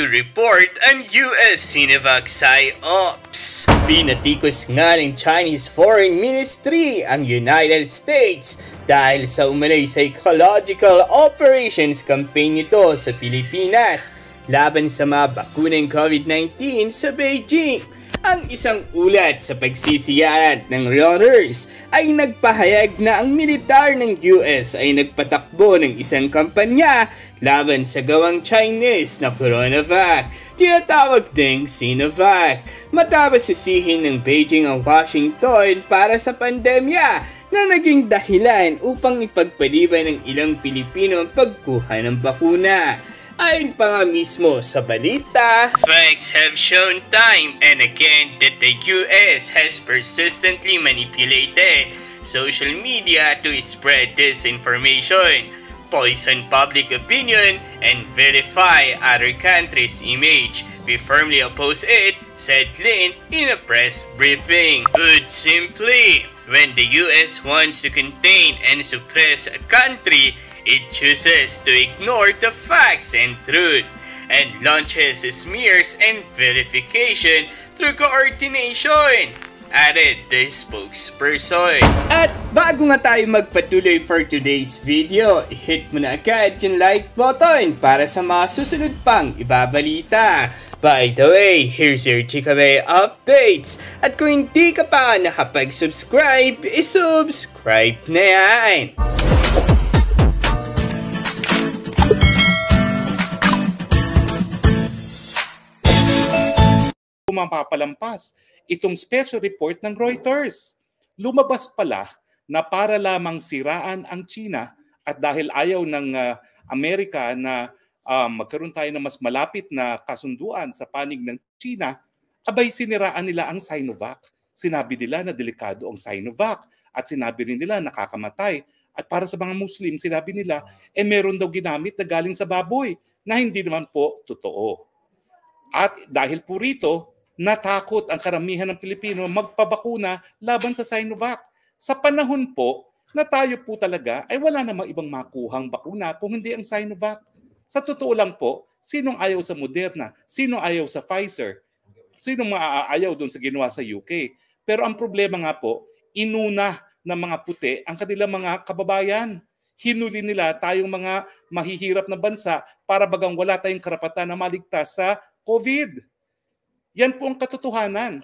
to report ang US Sinovac PSYOPs. Pinatikos nga ng Chinese Foreign Ministry ang United States dahil sa umanay psychological operations campaign nito sa Pilipinas laban sa mga bakunang COVID-19 sa Beijing. Ang isang ulat sa pagsisiyahan ng Reuters ay nagpahayag na ang militar ng US ay nagpatakbo ng isang kampanya laban sa gawang Chinese na CoronaVac, tinatawag ding Sinovac, matapos sisihin ng Beijing ang Washington para sa pandemya na naging dahilan upang ipagpaliban ng ilang Pilipino ang pagkuha ng bakuna. Ayon pa nga mismo sa balita, Facts have shown time and again that the US has persistently manipulated social media to spread disinformation, poison public opinion, and verify other countries' image. We firmly oppose it, said Lin in a press briefing. Put simply, when the US wants to contain and suppress a country, It chooses to ignore the facts and truth and launches smears and verification through coordination, added the spokesperson. At bago nga tayo magpatuloy for today's video, hit mo na agad yung like button para sa mga susunod pang ibabalita. By the way, here's your Chikabe updates. At kung hindi ka pa nakapag-subscribe, isubscribe na yan. mapapalampas itong special report ng Reuters. Lumabas pala na para lamang siraan ang China at dahil ayaw ng uh, Amerika na um, magkaroon tayo ng mas malapit na kasunduan sa panig ng China, abay siniraan nila ang Sinovac. Sinabi nila na delikado ang Sinovac at sinabi rin nila nakakamatay. At para sa mga Muslim, sinabi nila, eh meron daw ginamit na galing sa baboy na hindi naman po totoo. At dahil po rito, natakot ang karamihan ng Pilipino magpabakuna laban sa Sinovac. Sa panahon po na tayo po talaga ay wala namang ibang makuhang bakuna kung hindi ang Sinovac. Sa totoo lang po, sinong ayaw sa Moderna? Sinong ayaw sa Pfizer? Sinong maaayaw doon sa ginawa sa UK? Pero ang problema nga po, inuna ng mga puti ang kanilang mga kababayan. Hinuli nila tayong mga mahihirap na bansa para bagang wala tayong karapatan na maligtas sa COVID. Yan po ang katotohanan.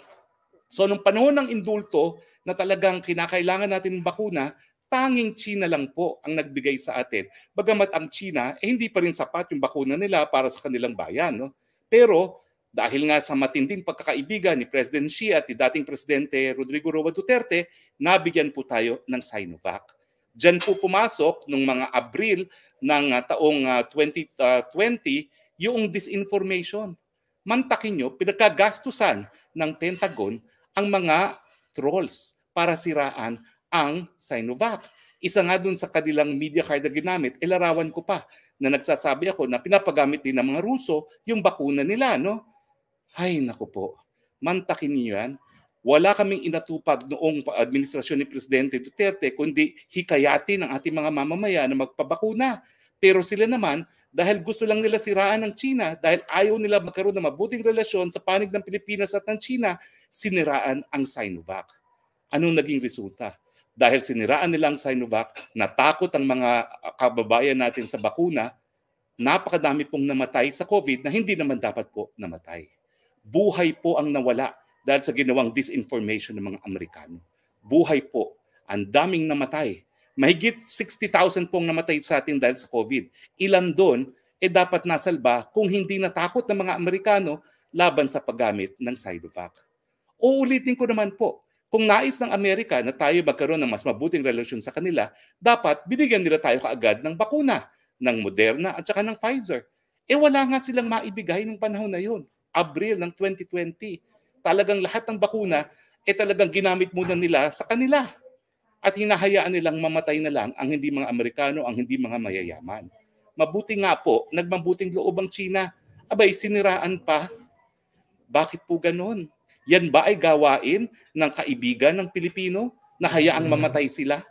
So nung panahon ng indulto na talagang kinakailangan natin ng bakuna, tanging China lang po ang nagbigay sa atin. Bagamat ang China, eh, hindi pa rin sapat yung bakuna nila para sa kanilang bayan. No? Pero dahil nga sa matinding pagkakaibigan ni President Xi at ni dating Presidente Rodrigo Roa Duterte, nabigyan po tayo ng Sinovac. Diyan po pumasok nung mga Abril ng ah, taong 2020 ah, ah, yung disinformation mantakin nyo, pinagkagastusan ng Pentagon ang mga trolls para siraan ang Sinovac. Isa nga dun sa kanilang media card na ginamit, ilarawan eh, ko pa na nagsasabi ako na pinapagamit din ng mga Ruso yung bakuna nila, no? Ay, naku po. Mantakin niyo yan. Wala kaming inatupag noong administrasyon ni Presidente Duterte kundi hikayatin ng ating mga mamamayan na magpabakuna. Pero sila naman, dahil gusto lang nila siraan ng China dahil ayaw nila magkaroon ng mabuting relasyon sa panig ng Pilipinas at ng China, siniraan ang Sinovac. Anong naging resulta? Dahil siniraan nila ang Sinovac, natakot ang mga ah, kababayan natin sa bakuna, napakadami pong namatay sa COVID na hindi naman dapat po namatay. Buhay po ang nawala dahil sa ginawang disinformation ng mga Amerikano. Buhay po. Ang daming namatay Mahigit 60,000 pong namatay sa atin dahil sa COVID. Ilan doon eh dapat nasalba kung hindi natakot ng mga Amerikano laban sa paggamit ng Sinovac. Uulitin ko naman po, kung nais ng Amerika na tayo magkaroon ng mas mabuting relasyon sa kanila, dapat binigyan nila tayo kaagad ng bakuna, ng Moderna at saka ng Pfizer. Eh wala nga silang maibigay ng panahon na yon, Abril ng 2020. Talagang lahat ng bakuna eh talagang ginamit muna nila sa kanila at hinahayaan nilang mamatay na lang ang hindi mga Amerikano, ang hindi mga mayayaman. Mabuti nga po, nagmabuting loob ang China. Abay, siniraan pa. Bakit po ganon? Yan ba ay gawain ng kaibigan ng Pilipino na hayaang mamatay sila?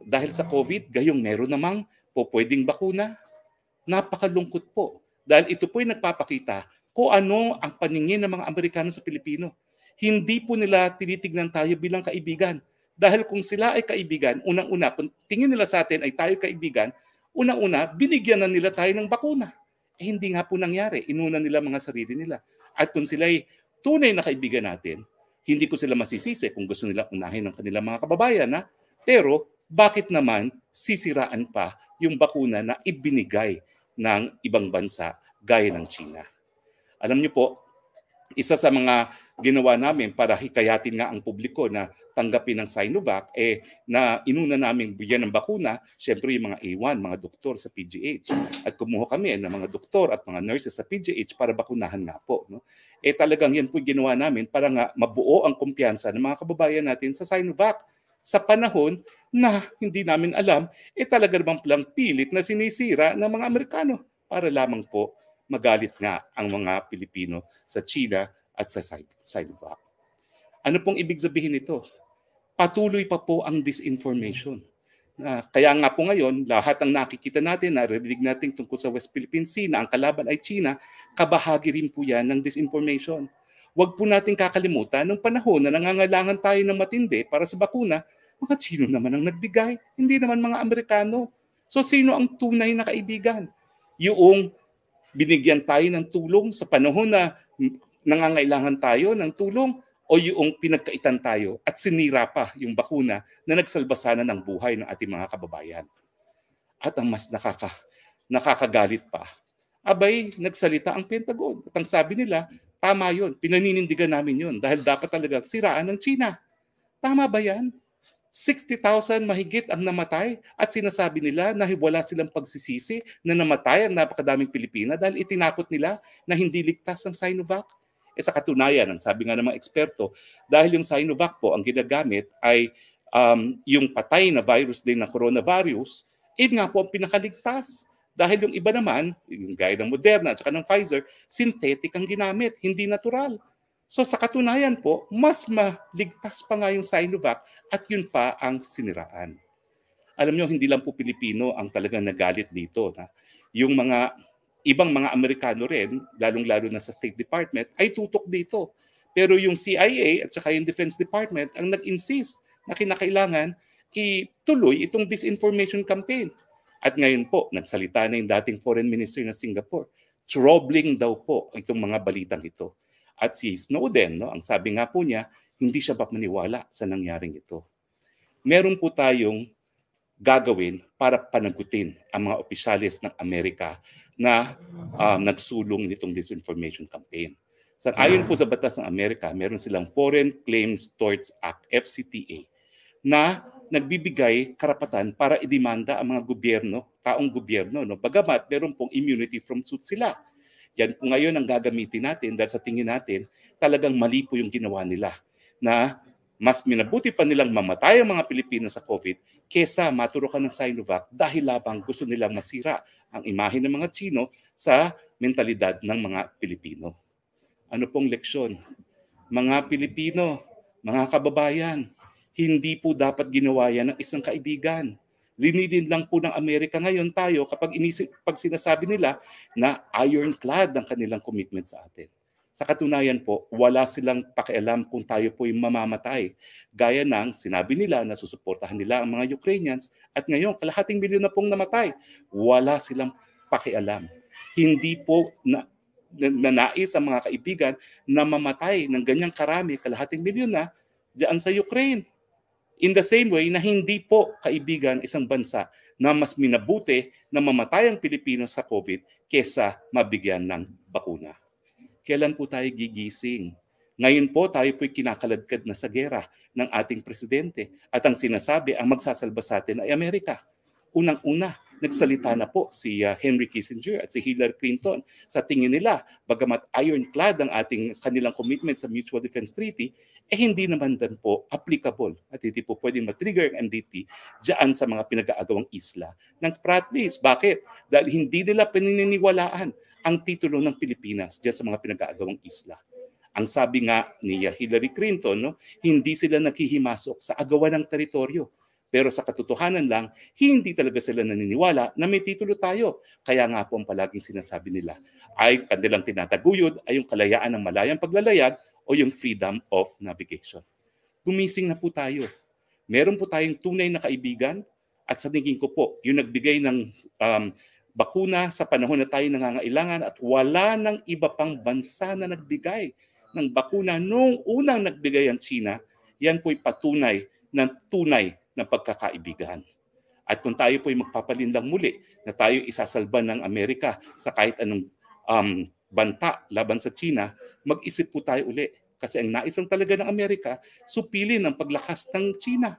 Dahil sa COVID, gayong meron namang po pwedeng bakuna. Napakalungkot po. Dahil ito po'y nagpapakita kung ano ang paningin ng mga Amerikano sa Pilipino. Hindi po nila tinitignan tayo bilang kaibigan dahil kung sila ay kaibigan, unang-una, kung tingin nila sa atin ay tayo kaibigan, unang-una, binigyan na nila tayo ng bakuna. Eh, hindi nga po nangyari. Inuna nila mga sarili nila. At kung sila ay tunay na kaibigan natin, hindi ko sila masisisi kung gusto nila unahin ng kanilang mga kababayan. Ha? Pero bakit naman sisiraan pa yung bakuna na ibinigay ng ibang bansa gaya ng China? Alam niyo po, isa sa mga ginawa namin para hikayatin nga ang publiko na tanggapin ng Sinovac, eh, na inuna namin bigyan ng bakuna, syempre yung mga A1, mga doktor sa PGH. At kumuha kami eh, ng mga doktor at mga nurses sa PGH para bakunahan nga po. No? Eh talagang yan po yung ginawa namin para nga mabuo ang kumpiyansa ng mga kababayan natin sa Sinovac sa panahon na hindi namin alam, eh talaga namang pilit na sinisira ng mga Amerikano para lamang po magalit nga ang mga Pilipino sa China at sa Sailvac. Ano pong ibig sabihin nito? Patuloy pa po ang disinformation. Na, kaya nga po ngayon, lahat ang nakikita natin, narinig natin tungkol sa West Philippine Sea na ang kalaban ay China, kabahagi rin po yan ng disinformation. Huwag po natin kakalimutan, nung panahon na nangangalangan tayo ng matindi para sa bakuna, mga Chino naman ang nagbigay, hindi naman mga Amerikano. So sino ang tunay na kaibigan? Yung binigyan tayo ng tulong sa panahon na nangangailangan tayo ng tulong o yung pinagkaitan tayo at sinira pa yung bakuna na nagsalbasana ng buhay ng ating mga kababayan. At ang mas nakaka, nakakagalit pa, abay, nagsalita ang Pentagon. At ang sabi nila, tama yun, pinaninindigan namin yun dahil dapat talaga siraan ng China. Tama ba yan? 60,000 mahigit ang namatay at sinasabi nila na wala silang pagsisisi na namatay ang napakadaming Pilipina dahil itinakot nila na hindi ligtas ang Sinovac. E sa katunayan, ang sabi nga ng mga eksperto, dahil yung Sinovac po ang ginagamit ay um, yung patay na virus din ng coronavirus, yun nga po ang pinakaligtas. Dahil yung iba naman, yung gaya ng Moderna at saka ng Pfizer, synthetic ang ginamit, hindi natural. So sa katunayan po, mas maligtas pa nga yung Sinovac at yun pa ang siniraan. Alam nyo, hindi lang po Pilipino ang talagang nagalit dito. Na yung mga ibang mga Amerikano rin, lalong-lalo na sa State Department, ay tutok dito. Pero yung CIA at saka yung Defense Department ang nag-insist na kinakailangan ituloy itong disinformation campaign. At ngayon po, nagsalita na yung dating Foreign Minister ng Singapore. Troubling daw po itong mga balitang ito. At si Snowden, no, ang sabi nga po niya, hindi siya maniwala sa nangyaring ito. Meron po tayong gagawin para panagutin ang mga opisyalis ng Amerika na um, nagsulong nitong disinformation campaign. Sa ayon po sa batas ng Amerika, meron silang Foreign Claims Torts Act, FCTA, na nagbibigay karapatan para idemanda ang mga gobyerno, taong gobyerno, no? bagamat meron pong immunity from suit sila yan po ngayon ang gagamitin natin dahil sa tingin natin talagang mali po yung ginawa nila na mas minabuti pa nilang mamatay ang mga Pilipino sa COVID kesa maturo ka ng Sinovac dahil labang gusto nilang masira ang imahe ng mga Chino sa mentalidad ng mga Pilipino. Ano pong leksyon? Mga Pilipino, mga kababayan, hindi po dapat ginawa yan ng isang kaibigan Linidin lang po ng Amerika ngayon tayo kapag inisip, pag sinasabi nila na ironclad ang kanilang commitment sa atin. Sa katunayan po, wala silang pakialam kung tayo po ay mamamatay. Gaya ng sinabi nila na susuportahan nila ang mga Ukrainians at ngayon kalahating milyon na pong namatay. Wala silang pakialam. Hindi po na, nanais ang mga kaibigan na mamatay ng ganyang karami, kalahating milyon na, diyan sa Ukraine. In the same way na hindi po kaibigan isang bansa na mas minabuti na mamatay ang Pilipino sa COVID kesa mabigyan ng bakuna. Kailan po tayo gigising? Ngayon po tayo po'y kinakaladkad na sa gera ng ating presidente at ang sinasabi ang magsasalba sa atin ay Amerika. Unang-una, nagsalita na po si uh, Henry Kissinger at si Hillary Clinton. Sa tingin nila, bagamat ironclad ang ating kanilang commitment sa Mutual Defense Treaty, eh hindi naman din po applicable at hindi po pwedeng matrigger ang MDT diyan sa mga pinag-aagawang isla ng Spratlys. Bakit? Dahil hindi nila pininiwalaan ang titulo ng Pilipinas diyan sa mga pinag-aagawang isla. Ang sabi nga ni Hillary Clinton, no, hindi sila nakihimasok sa agawan ng teritoryo. Pero sa katotohanan lang, hindi talaga sila naniniwala na may titulo tayo. Kaya nga po ang palaging sinasabi nila ay kanilang tinataguyod ay yung kalayaan ng malayang paglalayag o yung freedom of navigation. Gumising na po tayo. Meron po tayong tunay na kaibigan at sa tingin ko po, yung nagbigay ng um, bakuna sa panahon na tayo nangangailangan at wala ng iba pang bansa na nagbigay ng bakuna noong unang nagbigay ang China, yan po'y patunay ng tunay na pagkakaibigan. At kung tayo po'y magpapalindang muli na tayo isasalba ng Amerika sa kahit anong um, banta laban sa China, mag-isip po tayo uli. Kasi ang nais lang talaga ng Amerika, supilin ang paglakas ng China.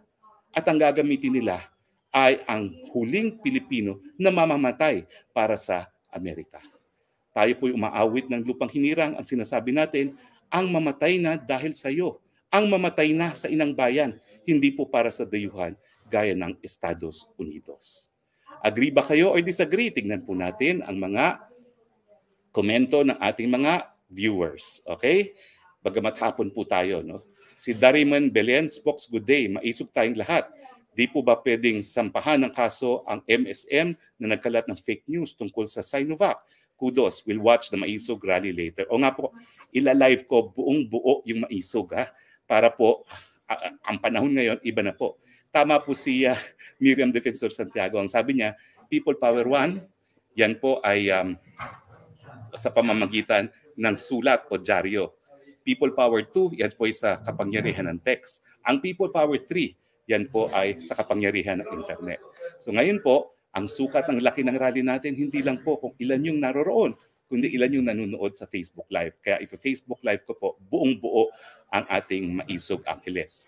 At ang gagamitin nila ay ang huling Pilipino na mamamatay para sa Amerika. Tayo po'y umaawit ng lupang hinirang ang sinasabi natin, ang mamatay na dahil sa iyo, ang mamatay na sa inang bayan, hindi po para sa dayuhan gaya ng Estados Unidos. Agree ba kayo or disagree? Tingnan po natin ang mga komento ng ating mga viewers. Okay? Bagamat hapon po tayo. No? Si Dariman Belen, Spox, good day. Maisog tayong lahat. Di po ba pwedeng sampahan ng kaso ang MSM na nagkalat ng fake news tungkol sa Sinovac? Kudos, we'll watch the Maisog rally later. O nga po, ilalive ko buong buo yung Maisog ha, ah, para po ah, ah, ang panahon ngayon iba na po. Tama po si uh, Miriam Defensor Santiago. Ang sabi niya, People Power One, yan po ay um, sa pamamagitan ng sulat o dyaryo. People Power 2, yan po ay sa kapangyarihan ng text. Ang People Power 3, yan po ay sa kapangyarihan ng internet. So ngayon po, ang sukat ng laki ng rally natin, hindi lang po kung ilan yung naroroon, kundi ilan yung nanonood sa Facebook Live. Kaya if Facebook Live ko po, buong-buo ang ating maisog Achilles.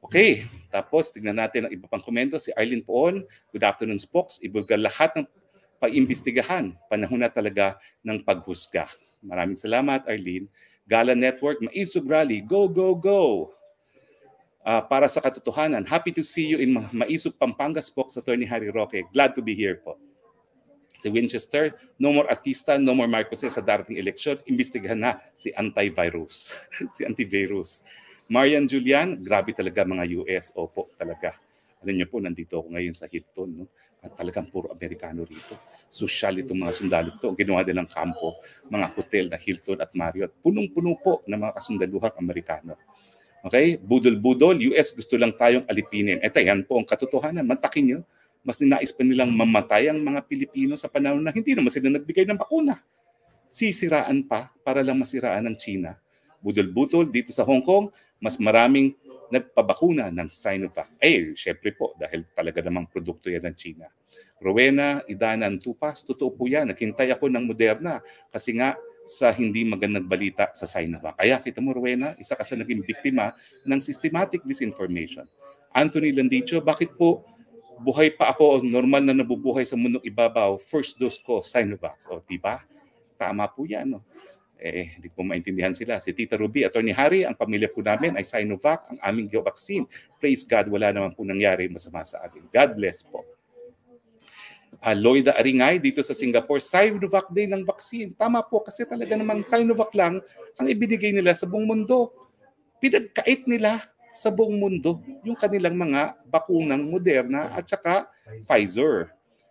Okay, tapos tignan natin ang iba pang komento. Si Arlene Poon, good afternoon spokes. Ibulga lahat ng paimbestigahan. Panahon na talaga ng paghusga. Maraming salamat, Arlene. Gala Network, Maiz Rally, go, go, go! Uh, para sa katotohanan, happy to see you in Maisog, Pampangas Spoke sa Tony Harry Roque. Glad to be here po. Si Winchester, no more artista, no more Marcos sa darating eleksyon. Imbestigahan na si antivirus. si antivirus. Marian Julian, grabe talaga mga US. Opo, talaga. Ano niyo po, nandito ako ngayon sa Hilton. No? at talagang puro Amerikano rito. Social itong mga sundalo ito. Ginawa din ng kampo, mga hotel na Hilton at Marriott. Punong-puno po ng mga kasundaluhang Amerikano. Okay? Budol-budol, US gusto lang tayong alipinin. Eto, yan po ang katotohanan. Mantakin nyo, mas ninais pa nilang mamatay ang mga Pilipino sa panahon na hindi naman sila nagbigay ng bakuna. Sisiraan pa para lang masiraan ng China. Budol-budol dito sa Hong Kong, mas maraming nagpabakuna ng Sinovac. Eh, syempre po, dahil talaga namang produkto yan ng China. Rowena, Idana, Antupas, totoo po yan. Naghintay ako ng Moderna kasi nga sa hindi magandang balita sa Sinovac. Kaya kita mo, Rowena, isa ka sa naging biktima ng systematic disinformation. Anthony Landicho, bakit po buhay pa ako, normal na nabubuhay sa mundong ibabaw, first dose ko, Sinovac. O, di ba? Tama po yan. No? eh, hindi ko maintindihan sila. Si Tita Ruby, Attorney Harry, ang pamilya po namin ay Sinovac, ang aming vaccine. Praise God, wala naman po nangyari masama sa amin. God bless po. Uh, ah, Lloyda Aringay dito sa Singapore, Sinovac day ng vaccine. Tama po kasi talaga namang Sinovac lang ang ibinigay nila sa buong mundo. Pinagkait nila sa buong mundo yung kanilang mga bakunang Moderna at saka Pfizer.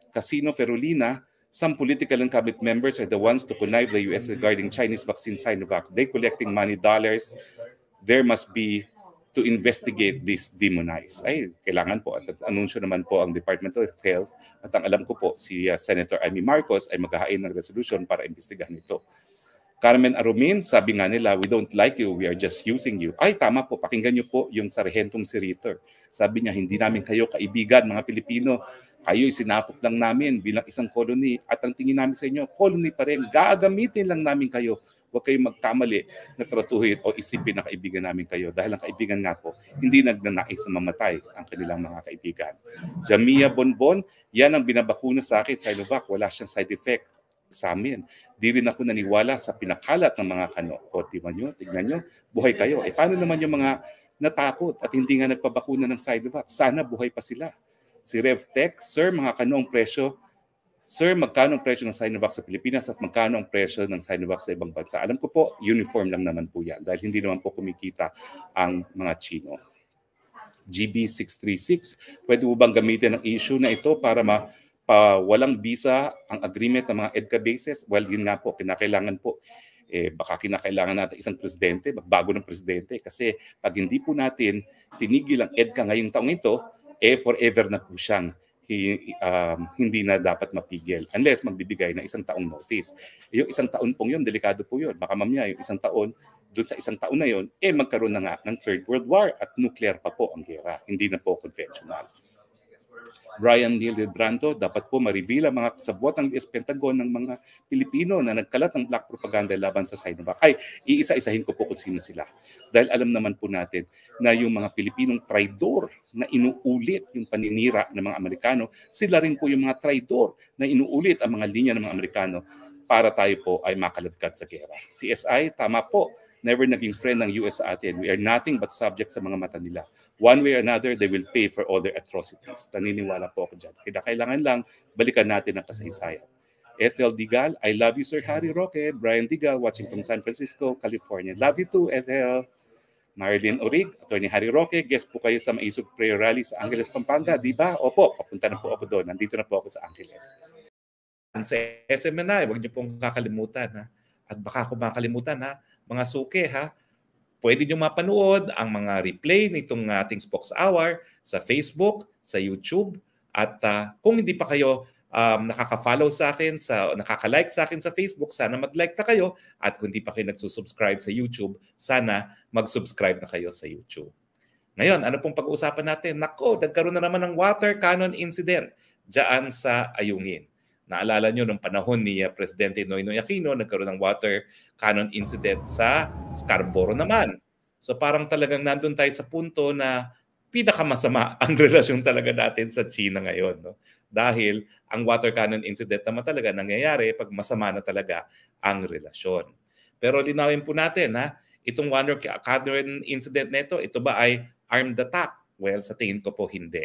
Casino Ferolina, Some political and cabinet members are the ones to connive the US regarding Chinese vaccine Sinovac. They collecting money dollars. There must be to investigate this demonize. Ay, kailangan po, at anunsyo naman po ang Department of Health at ang alam ko po, si uh, Senator Amy Marcos ay maghahain ng resolution para investigahan ito. Carmen Arumin, sabi nga nila, we don't like you, we are just using you. Ay, tama po, pakinggan niyo po yung si Ritter. Sabi niya, hindi namin kayo kaibigan, mga Pilipino. Kayo sinakop lang namin bilang isang colony at ang tingin namin sa inyo, colony pa rin. Gagamitin lang namin kayo. Huwag kayong magkamali na tratuhin o isipin na kaibigan namin kayo dahil ang kaibigan nga po, hindi nagnanais na mamatay ang kanilang mga kaibigan. Jamia Bonbon, yan ang binabakuna sa akin, Sinovac, wala siyang side effect sa amin. Di rin ako naniwala sa pinakalat ng mga kano. O, tingnan nyo, tignan nyo, buhay kayo. E paano naman yung mga natakot at hindi nga nagpabakuna ng Sinovac? Sana buhay pa sila. Si RevTech, sir, mga kano ang presyo Sir, magkano ang presyo ng Sinovac sa Pilipinas at magkano ang presyo ng Sinovac sa ibang bansa? Alam ko po, uniform lang naman po yan dahil hindi naman po kumikita ang mga Chino. GB636, pwede po bang gamitin ang issue na ito para ma uh, walang visa ang agreement ng mga EDCA bases, well, yun nga po, kinakailangan po eh, baka kinakailangan natin isang presidente, magbago ng presidente. Kasi pag hindi po natin tinigil ang EDCA ngayong taong ito, eh forever na po siyang um, hindi na dapat mapigil unless magbibigay ng isang taong notice. Yung isang taon pong yun, delikado po yun. Baka mamaya yung isang taon, doon sa isang taon na yun, eh magkaroon na nga ng Third World War at nuclear pa po ang gera. Hindi na po conventional. Ryan Neil Branto, dapat po ma-reveal ang mga kasabwat ng US Pentagon ng mga Pilipino na nagkalat ng black propaganda laban sa Sinovac. Ay, iisa-isahin ko po kung sino sila. Dahil alam naman po natin na yung mga Pilipinong traidor na inuulit yung paninira ng mga Amerikano, sila rin po yung mga traidor na inuulit ang mga linya ng mga Amerikano para tayo po ay makaladkad sa gera. CSI, tama po never naging friend ng US sa atin. We are nothing but subject sa mga mata nila. One way or another, they will pay for all their atrocities. Naniniwala po ako dyan. Kaya kailangan lang balikan natin ang kasaysayan. Ethel Digal, I love you, Sir Harry Roque. Brian Digal, watching from San Francisco, California. Love you too, Ethel. Marilyn Orig, Attorney Harry Roque, guest po kayo sa Maisog Prayer Rally sa Angeles, Pampanga, di ba? Opo, papunta na po ako doon. Nandito na po ako sa Angeles. Sa SMNI, ah, huwag niyo pong kakalimutan. Ha? Ah. At baka kumakalimutan, ha? Ah mga suke ha. Pwede nyo mapanood ang mga replay nitong ating Spokes Hour sa Facebook, sa YouTube, at uh, kung hindi pa kayo um, nakaka-follow sa akin, sa, nakaka-like sa akin sa Facebook, sana mag-like na kayo. At kung hindi pa kayo nagsusubscribe sa YouTube, sana mag-subscribe na kayo sa YouTube. Ngayon, ano pong pag-uusapan natin? Nako, nagkaroon na naman ng water cannon incident dyan sa Ayungin. Naalala nyo, nung panahon ni ah, Presidente Noynoy Aquino, nagkaroon ng water cannon incident sa Scarborough naman. So parang talagang nandun tayo sa punto na pinakamasama ang relasyon talaga natin sa China ngayon. No? Dahil ang water cannon incident naman talaga nangyayari pag masama na talaga ang relasyon. Pero linawin po natin, ha? itong water cannon incident nito, ito ba ay armed attack? Well, sa tingin ko po hindi.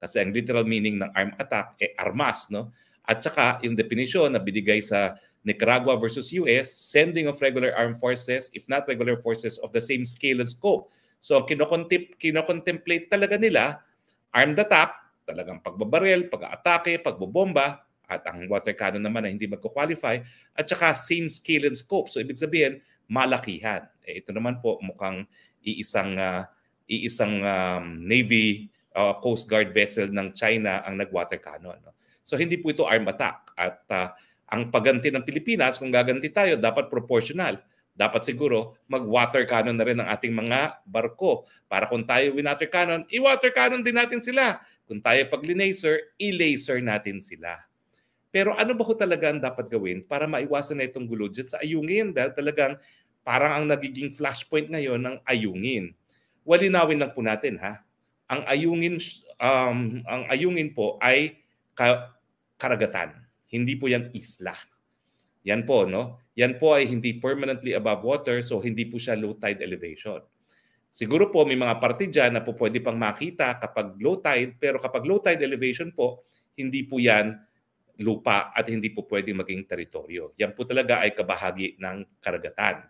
Kasi ang literal meaning ng armed attack ay eh, armas, no? At saka yung definition na binigay sa Nicaragua versus US, sending of regular armed forces, if not regular forces, of the same scale and scope. So kinokontip, kinokontemplate talaga nila armed attack, talagang pagbabarel, pag-aatake, pagbobomba, at ang water cannon naman ay hindi magko-qualify, at saka same scale and scope. So ibig sabihin, malakihan. Eh, ito naman po mukhang iisang uh, iisang um, Navy uh, Coast Guard vessel ng China ang nag-water cannon. No? So hindi po ito arm attack. At uh, ang pagganti ng Pilipinas, kung gaganti tayo, dapat proportional. Dapat siguro mag-water cannon na rin ang ating mga barko. Para kung tayo winater cannon, i-water cannon din natin sila. Kung tayo pag-laser, i-laser natin sila. Pero ano ba ko talaga ang dapat gawin para maiwasan na itong gulo dyan sa ayungin? Dahil talagang parang ang nagiging flashpoint ngayon ng ayungin. Walinawin lang po natin ha. Ang ayungin, um, ang ayungin po ay ka- karagatan. Hindi po yan isla. Yan po, no? Yan po ay hindi permanently above water, so hindi po siya low tide elevation. Siguro po may mga parte dyan na po pwede pang makita kapag low tide, pero kapag low tide elevation po, hindi po yan lupa at hindi po pwedeng maging teritoryo. Yan po talaga ay kabahagi ng karagatan.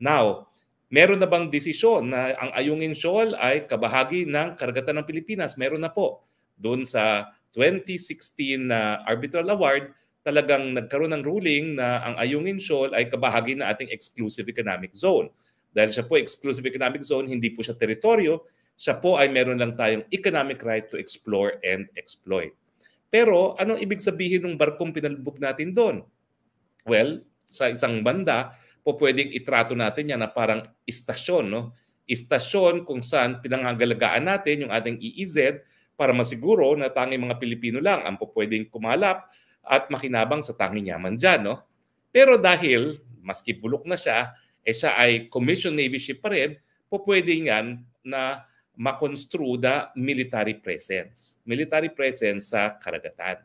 Now, meron na bang desisyon na ang Ayungin Shoal ay kabahagi ng karagatan ng Pilipinas? Meron na po doon sa 2016 na arbitral award, talagang nagkaroon ng ruling na ang Ayungin Shoal ay kabahagi na ating exclusive economic zone. Dahil siya po exclusive economic zone, hindi po siya teritoryo, siya po ay meron lang tayong economic right to explore and exploit. Pero ano ibig sabihin ng barkong pinalubog natin doon? Well, sa isang banda, po pwedeng itrato natin yan na parang istasyon. No? Istasyon kung saan pinangagalagaan natin yung ating EEZ para masiguro na tanging mga Pilipino lang ang pwedeng kumalap at makinabang sa tanging yaman dyan. No? Pero dahil maski bulok na siya, eh siya ay commission navy ship pa rin, pwede yan na makonstrue the military presence. Military presence sa karagatan.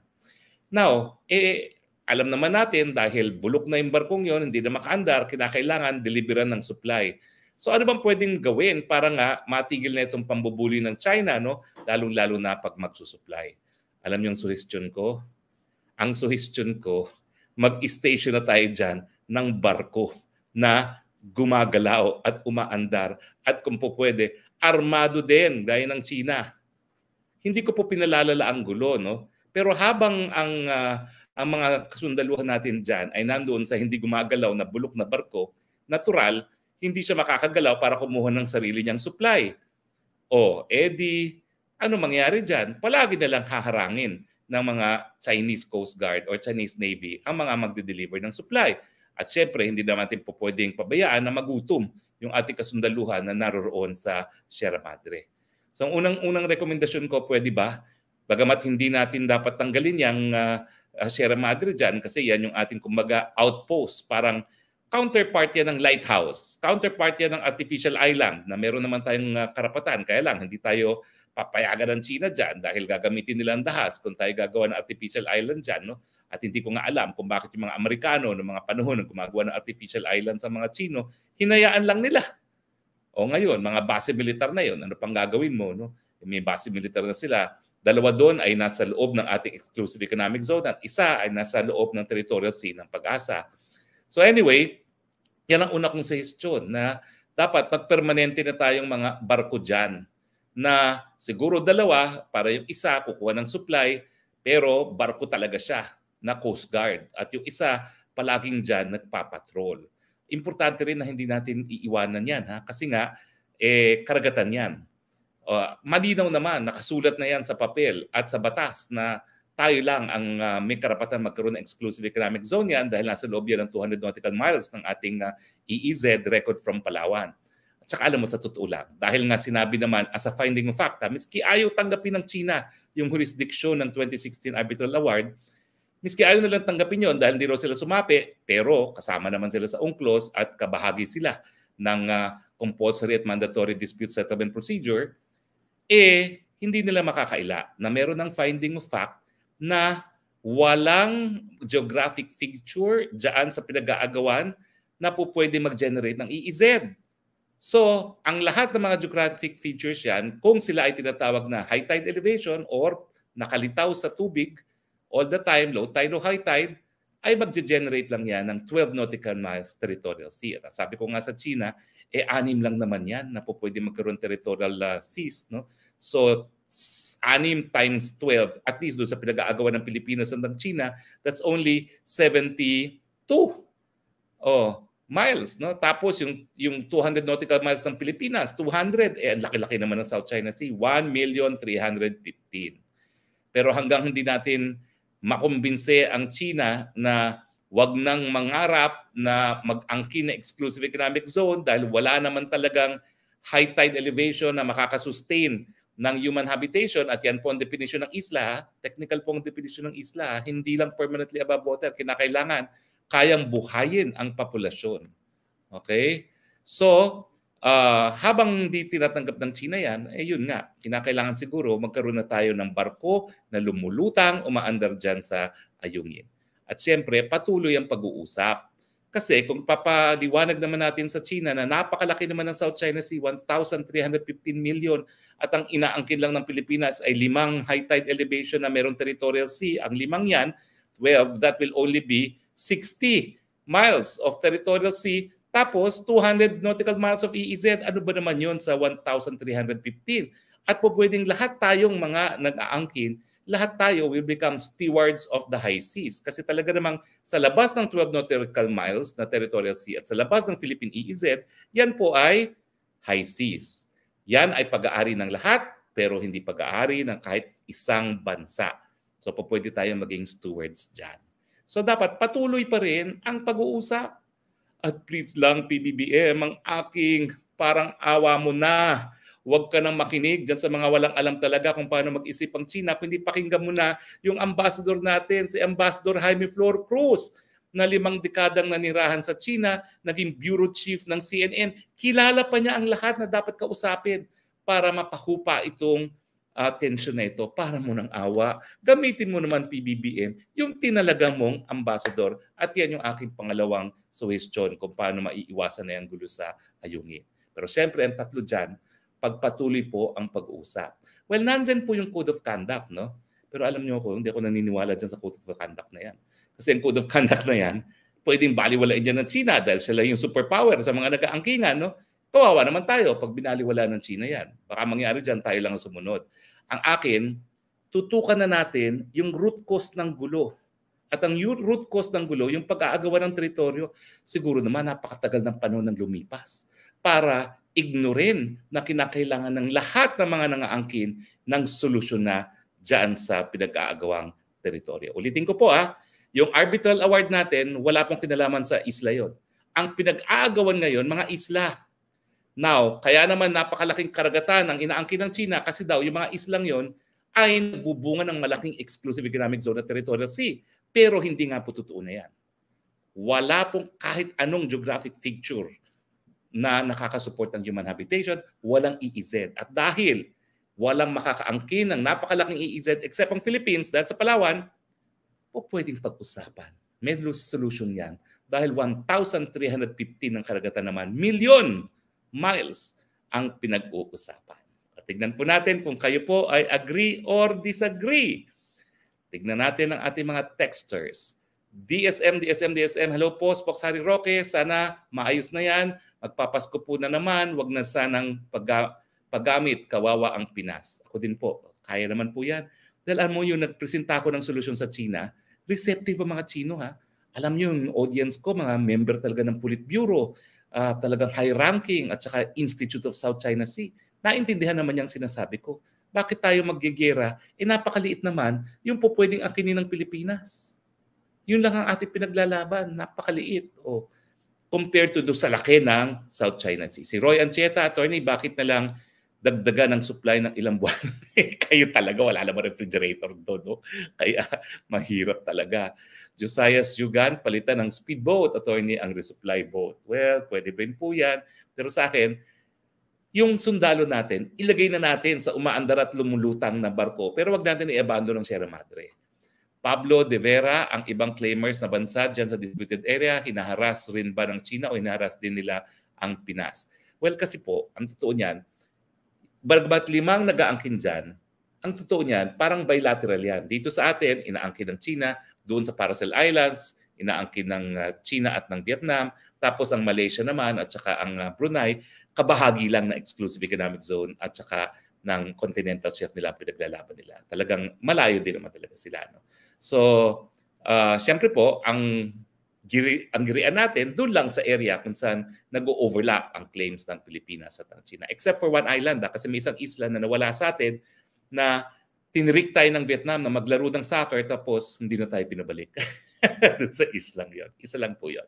Now, eh, alam naman natin dahil bulok na yung barkong yon, hindi na makaandar, kinakailangan deliveran ng supply. So ano bang pwedeng gawin para nga matigil na itong pambubuli ng China, no? lalong-lalo na pag magsusupply? Alam niyo ang suhestyon ko? Ang suhestyon ko, mag-station na tayo dyan ng barko na gumagalaw at umaandar at kung po pwede, armado din dahil ng China. Hindi ko po pinalalala ang gulo, no? Pero habang ang uh, ang mga kasundaluhan natin diyan ay nandoon sa hindi gumagalaw na bulok na barko, natural hindi siya makakagalaw para kumuha ng sarili niyang supply. O, edi, eh ano mangyari dyan? Palagi na lang haharangin ng mga Chinese Coast Guard or Chinese Navy ang mga magde-deliver ng supply. At syempre, hindi naman natin po pwedeng pabayaan na magutom yung ating kasundaluhan na naroroon sa Sierra Madre. So ang unang-unang rekomendasyon ko, pwede ba? Bagamat hindi natin dapat tanggalin yung uh, Sierra Madre dyan kasi yan yung ating kumbaga outpost. Parang counterpart yan ng lighthouse, counterpart yan ng artificial island na meron naman tayong ah, karapatan. Kaya lang, hindi tayo papayagan ng China dyan dahil gagamitin nila ang dahas kung tayo gagawa ng artificial island dyan. No? At hindi ko nga alam kung bakit yung mga Amerikano noong mga panahon ng gumagawa ng artificial island sa mga Chino, hinayaan lang nila. O ngayon, mga base militar na yon, ano pang gagawin mo? No? Eh, may base militar na sila. Dalawa doon ay nasa loob ng ating exclusive economic zone at isa ay nasa loob ng territorial sea ng pag-asa. So anyway, yan ang una kong suggestion na dapat magpermanente na tayong mga barko dyan na siguro dalawa para yung isa kukuha ng supply pero barko talaga siya na Coast Guard at yung isa palaging dyan nagpapatrol. Importante rin na hindi natin iiwanan yan ha kasi nga eh, karagatan yan. Uh, malinaw naman, nakasulat na yan sa papel at sa batas na tayo lang ang uh, may karapatan magkaroon ng exclusive economic zone yan dahil nasa loob yan ng 200 nautical miles ng ating uh, ah, EEZ record from Palawan. At saka alam mo sa totoo lang, dahil nga sinabi naman as a finding of fact, ha, ah, miski ayaw tanggapin ng China yung jurisdiction ng 2016 arbitral award, miski ayaw nilang tanggapin yon dahil hindi raw sila sumapi, pero kasama naman sila sa UNCLOS at kabahagi sila ng uh, compulsory at mandatory dispute settlement procedure, eh hindi nila makakaila na meron ng finding of fact na walang geographic feature diyan sa pinag-aagawan na po pwede mag-generate ng EEZ. So, ang lahat ng mga geographic features yan, kung sila ay tinatawag na high tide elevation or nakalitaw sa tubig all the time, low tide o high tide, ay mag-generate lang yan ng 12 nautical miles territorial sea. At sabi ko nga sa China, eh anim lang naman yan na po pwede magkaroon territorial uh, seas. No? So anim times 12, at least do sa pinag-aagawan ng Pilipinas at ng China, that's only 72 oh, miles. No? Tapos yung, yung 200 nautical miles ng Pilipinas, 200, eh, laki-laki naman ng South China Sea, 1,315. Pero hanggang hindi natin makumbinse ang China na wag nang mangarap na mag-angkin na exclusive economic zone dahil wala naman talagang high tide elevation na makakasustain ng human habitation at yan po ang definition ng isla, technical po ang definition ng isla, hindi lang permanently above water, kinakailangan kayang buhayin ang populasyon. Okay? So, uh, habang di tinatanggap ng China yan, eh yun nga, kinakailangan siguro magkaroon na tayo ng barko na lumulutang umaandar dyan sa Ayungin. At siyempre, patuloy ang pag-uusap kasi kung papaliwanag naman natin sa China na napakalaki naman ng South China Sea, 1,315 million at ang inaangkin lang ng Pilipinas ay limang high tide elevation na meron territorial sea. Ang limang yan, 12, that will only be 60 miles of territorial sea. Tapos 200 nautical miles of EEZ. Ano ba naman yon sa 1,315? At po pwedeng lahat tayong mga nag-aangkin lahat tayo will become stewards of the high seas. Kasi talaga namang sa labas ng 12 nautical miles na territorial sea at sa labas ng Philippine EEZ, yan po ay high seas. Yan ay pag-aari ng lahat pero hindi pag-aari ng kahit isang bansa. So po pwede tayong maging stewards dyan. So dapat patuloy pa rin ang pag-uusap. At please lang PBBM, ang aking parang awa mo na Huwag ka nang makinig dyan sa mga walang alam talaga kung paano mag-isip ang China, kundi pakinggan mo na yung ambassador natin, si Ambassador Jaime Flor Cruz na limang dekadang nanirahan sa China, naging bureau chief ng CNN. Kilala pa niya ang lahat na dapat kausapin para mapahupa itong uh, ah, tension na ito. Para mo ng awa. Gamitin mo naman PBBM, yung tinalaga mong ambassador. At yan yung aking pangalawang suwestyon kung paano maiiwasan na yung gulo sa ayungin. Pero syempre, ang tatlo dyan, pagpatuloy po ang pag-uusap. Well, nandyan po yung Code of Conduct, no? Pero alam niyo ako, hindi ako naniniwala dyan sa Code of Conduct na yan. Kasi ang Code of Conduct na yan, pwedeng baliwala dyan ng China dahil sila yung superpower sa mga nag no? Kawawa naman tayo pag binaliwala ng China yan. Baka mangyari dyan, tayo lang ang sumunod. Ang akin, tutukan na natin yung root cause ng gulo. At ang root cause ng gulo, yung pag-aagawa ng teritoryo, siguro naman napakatagal ng panahon ng lumipas para ignorin na kinakailangan ng lahat ng mga nangaangkin ng solusyon na dyan sa pinag-aagawang teritoryo. Ulitin ko po ah, yung arbitral award natin, wala pong kinalaman sa isla yon. Ang pinag-aagawan ngayon, mga isla. Now, kaya naman napakalaking karagatan ang inaangkin ng China kasi daw yung mga islang yon ay nagbubunga ng malaking exclusive economic zone at territorial sea. Pero hindi nga po totoo na yan. Wala pong kahit anong geographic feature na nakakasupport ng human habitation, walang EEZ. At dahil walang makakaangkin ng napakalaking EEZ except ang Philippines dahil sa Palawan, po pwedeng pag-usapan. May solution yan. Dahil 1,315 ng karagatan naman, million miles ang pinag-uusapan. At tignan po natin kung kayo po ay agree or disagree. Tignan natin ang ating mga texters. DSM, DSM, DSM. Hello po, Harry Roque. Sana maayos na yan at papasko po na naman, wag na sanang pag- paggamit, kawawa ang Pinas. Ako din po, kaya naman po yan. Dahil alam mo yung nagpresenta ako ng solusyon sa China, receptive ang mga Chino ha. Alam nyo yung audience ko, mga member talaga ng Politburo, uh, talagang high ranking at saka Institute of South China Sea. Naintindihan naman yung sinasabi ko. Bakit tayo magigera? Eh napakaliit naman yung po pwedeng akinin ng Pilipinas. Yun lang ang ating pinaglalaban, napakaliit. O, compared to do sa laki ng South China Sea. Si Roy Ancheta, attorney, bakit na lang dagdagan ng supply ng ilang buwan? Kayo talaga, wala naman refrigerator doon. No? Kaya mahirap talaga. Josias Jugan, palitan ng speedboat, attorney, ang resupply boat. Well, pwede rin po yan. Pero sa akin, yung sundalo natin, ilagay na natin sa umaandar at lumulutang na barko. Pero wag natin i-abandon ng Sierra Madre. Pablo de Vera, ang ibang claimers na bansa dyan sa disputed area, hinaharas rin ba ng China o hinaharas din nila ang Pinas? Well, kasi po, ang totoo niyan, bagbat limang nagaangkin dyan, ang totoo niyan, parang bilateral yan. Dito sa atin, inaangkin ng China, doon sa Paracel Islands, inaangkin ng ah, China at ng Vietnam, tapos ang Malaysia naman at saka ang ah, Brunei, kabahagi lang ng exclusive economic zone at saka ng continental shelf nila ang pinaglalaban nila. Talagang malayo din naman talaga sila. No? So, uh, siyempre po, ang giri, ang girian natin doon lang sa area kung saan nag-overlap ang claims ng Pilipinas at ng China. Except for one island, ha, ah, kasi may isang isla na nawala sa atin na tinirik tayo ng Vietnam na maglaro ng soccer tapos hindi na tayo pinabalik doon sa islang yon. Isa lang po yon.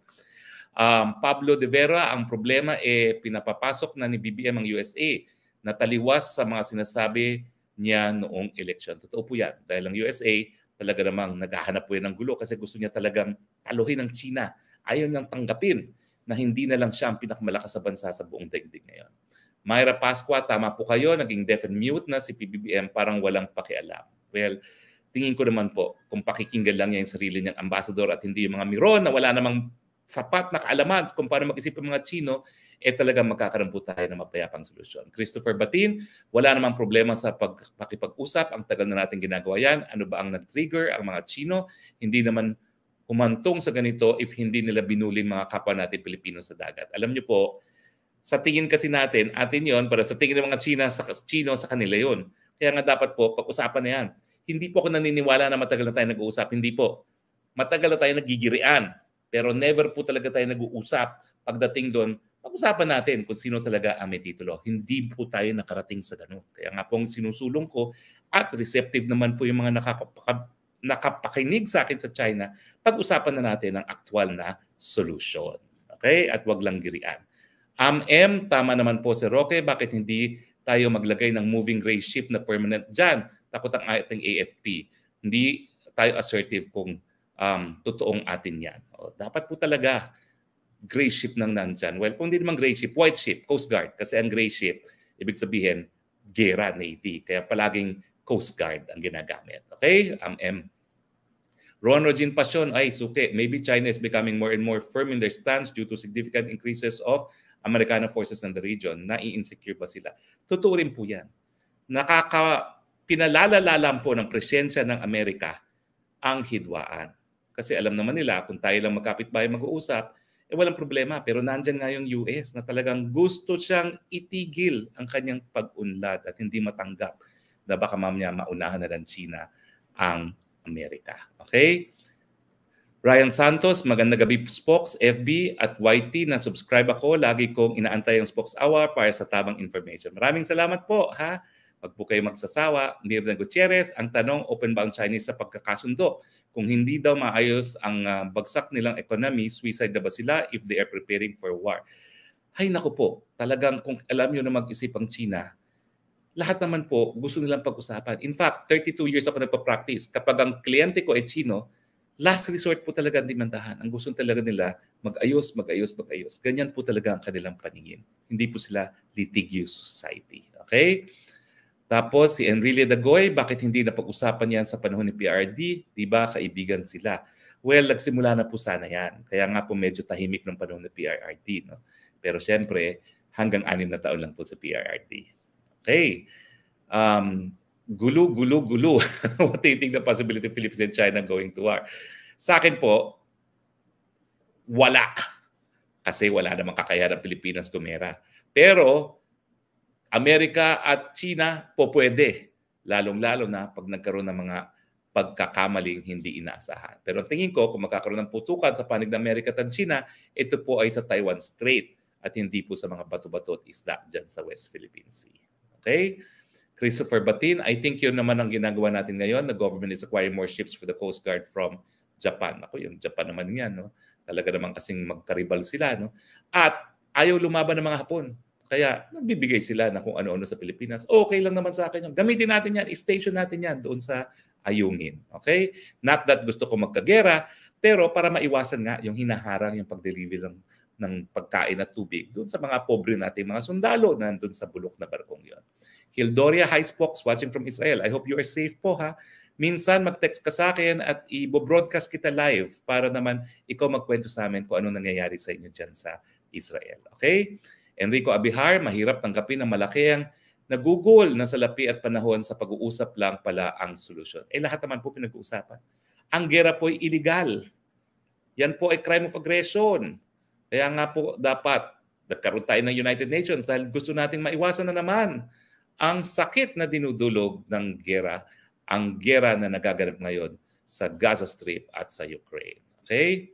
Um, Pablo de Vera, ang problema eh pinapapasok na ni BBM ang USA na taliwas sa mga sinasabi niya noong election. Totoo po yan. Dahil ang USA talaga namang naghahanap po yan ng gulo kasi gusto niya talagang taluhin ang China. Ayaw niyang tanggapin na hindi na lang siya ang pinakamalakas sa bansa sa buong daigdig ngayon. Myra Pasqua, tama po kayo, naging deaf and mute na si PBBM parang walang pakialam. Well, tingin ko naman po, kung pakikinggan lang niya yung sarili niyang ambassador at hindi yung mga miron na wala namang sapat na kaalaman kung paano mag-isip ang mga Chino, eh talaga magkakaroon po tayo ng mapayapang solusyon. Christopher Batin, wala namang problema sa pagpakipag-usap. Ang tagal na natin ginagawa yan. Ano ba ang nag-trigger ang mga Chino? Hindi naman humantong sa ganito if hindi nila binulin mga kapwa natin Pilipino sa dagat. Alam niyo po, sa tingin kasi natin, atin yon para sa tingin ng mga China, sa Chino, sa kanila yon. Kaya nga dapat po, pag-usapan na yan. Hindi po ako naniniwala na matagal na tayo nag-uusap. Hindi po. Matagal na tayo nagigirian pero never po talaga tayo nag-uusap pagdating doon pag-usapan natin kung sino talaga ang may titulo. Hindi po tayo nakarating sa ganun. Kaya nga po sinusulong ko at receptive naman po yung mga nakakapaka- nakapakinig sa akin sa China, pag-usapan na natin ang aktual na solution. Okay? At wag lang girian. Um, tama naman po si Roque, bakit hindi tayo maglagay ng moving gray ship na permanent dyan? Takot ang ating AFP. Hindi tayo assertive kung um, totoong atin yan. O, dapat po talaga gray ship ng nandyan. Well, kung hindi naman gray ship, white ship, Coast Guard. Kasi ang gray ship, ibig sabihin, Gera Navy. Kaya palaging Coast Guard ang ginagamit. Okay? Um, M. Ron Rogin Passion, ay suke, maybe China is becoming more and more firm in their stance due to significant increases of Americano forces in the region. Nai-insecure ba sila? Totoo rin po yan. Nakaka, pinalalalala po ng presensya ng Amerika ang hidwaan. Kasi alam naman nila kung tayo lang magkapit-bahay mag-uusap, eh walang problema. Pero nandyan nga yung US na talagang gusto siyang itigil ang kanyang pag-unlad at hindi matanggap na baka mamaya maunahan na ng China ang Amerika. Okay? Ryan Santos, maganda gabi Spokes, FB at YT na subscribe ako. Lagi kong inaantay ang Spokes Hour para sa tabang information. Maraming salamat po ha. Huwag po kayo magsasawa. Mirna Gutierrez, ang tanong, open ba Chinese sa pagkakasundo? Kung hindi daw maayos ang uh, bagsak nilang economy, suicide na ba sila if they are preparing for war? Hay nako po, talagang kung alam nyo na mag-isip ang China, lahat naman po gusto nilang pag-usapan. In fact, 32 years ako nagpa-practice. Kapag ang kliyente ko ay Chino, last resort po talaga ang dimandahan. Ang gusto talaga nila, mag-ayos, mag-ayos, mag-ayos. Ganyan po talaga ang kanilang paningin. Hindi po sila litigious society. Okay? Tapos si Enrile Dagoy, bakit hindi napag-usapan yan sa panahon ni PRD? Di ba kaibigan sila? Well, nagsimula na po sana yan. Kaya nga po medyo tahimik ng panahon ni PRRD. No? Pero siyempre, hanggang anim na taon lang po sa PRRD. Okay. Um, gulo, gulo, gulo. What do you think the possibility of Philippines and China going to war? Sa akin po, wala. Kasi wala namang kakayahan ng Pilipinas kumera. Pero Amerika at China po pwede, lalong-lalo na pag nagkaroon ng mga pagkakamaling hindi inaasahan. Pero tingin ko, kung magkakaroon ng putukan sa panig ng Amerika at China, ito po ay sa Taiwan Strait at hindi po sa mga bato-bato at isda dyan sa West Philippine Sea. Okay? Christopher Batin, I think yun naman ang ginagawa natin ngayon. The government is acquiring more ships for the Coast Guard from Japan. Ako, yung Japan naman yan. No? Talaga naman kasing magkaribal sila. No? At ayaw lumaban ng mga Hapon. Kaya nagbibigay sila na kung ano-ano sa Pilipinas. Okay lang naman sa akin yun. Gamitin natin yan, station natin yan doon sa ayungin. Okay? Not that gusto ko magkagera, pero para maiwasan nga yung hinaharang yung pag-deliver ng, ng pagkain at tubig doon sa mga pobre nating mga sundalo na nandun sa bulok na barkong yon. Hildoria High Spokes watching from Israel. I hope you are safe po ha. Minsan mag-text ka sa akin at i-broadcast kita live para naman ikaw magkwento sa amin kung ano nangyayari sa inyo dyan sa Israel. Okay? Enrico Abihar, mahirap tanggapin ang malakihang nagugol na salapi at panahon sa pag-uusap lang pala ang solusyon. Eh lahat naman po pinag-uusapan. Ang gera po ay illegal. Yan po ay crime of aggression. Kaya nga po dapat nagkaroon tayo ng United Nations dahil gusto nating maiwasan na naman ang sakit na dinudulog ng gera, ang gera na nagaganap ngayon sa Gaza Strip at sa Ukraine. Okay?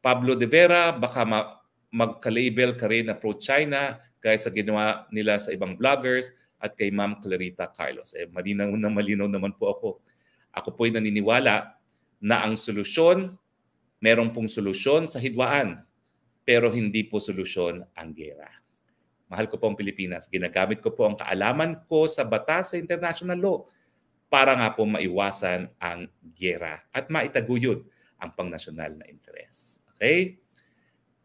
Pablo de Vera, baka ma- magka-label ka rin na pro-China gaya sa ginawa nila sa ibang vloggers at kay Ma'am Clarita Carlos. Eh, malinaw na malinaw naman po ako. Ako po'y naniniwala na ang solusyon, meron pong solusyon sa hidwaan, pero hindi po solusyon ang gera. Mahal ko po ang Pilipinas. Ginagamit ko po ang kaalaman ko sa batas sa international law para nga po maiwasan ang gera at maitaguyod ang pangnasyonal na interes. Okay?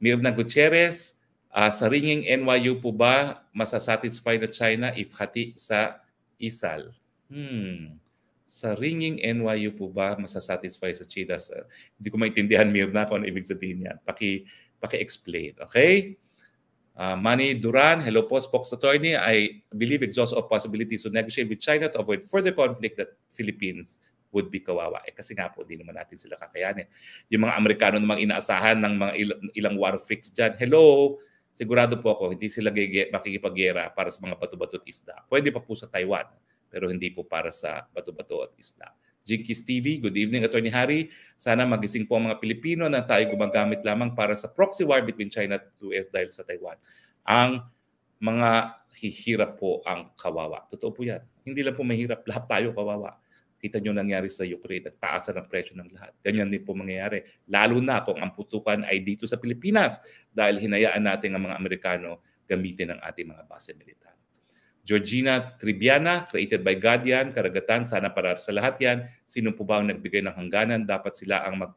Mirna Gutierrez, uh, sa ringing NYU po ba masasatisfy na China if hati sa ISAL? Hmm. Sa ringing NYU po ba masasatisfy sa China? Sa, hindi ko maintindihan, Mirna, kung ano ibig sabihin yan. Paki, paki-explain, okay? Uh, Manny Duran, hello po, Spox Attorney. I believe exhaust all possibilities to negotiate with China to avoid further conflict that Philippines would be kawawa. Eh, kasi nga po, hindi naman natin sila kakayanin. Yung mga Amerikano namang inaasahan ng mga ilang war freaks dyan, hello, sigurado po ako, hindi sila gege- makikipaggera para sa mga bato-bato at isda. Pwede pa po sa Taiwan, pero hindi po para sa bato-bato at isda. Jinkies TV, good evening Attorney Harry. Sana magising po ang mga Pilipino na tayo gumagamit lamang para sa proxy war between China at US dahil sa Taiwan. Ang mga hihirap po ang kawawa. Totoo po yan. Hindi lang po mahirap, lahat tayo kawawa. Kita nyo nangyari sa Ukraine, at taasan ang presyo ng lahat. Ganyan din po mangyayari. Lalo na kung ang putukan ay dito sa Pilipinas dahil hinayaan natin ang mga Amerikano gamitin ang ating mga base militar. Georgina Tribiana, created by God yan, karagatan, sana para sa lahat yan. Sino po ba ang nagbigay ng hangganan? Dapat sila ang mag,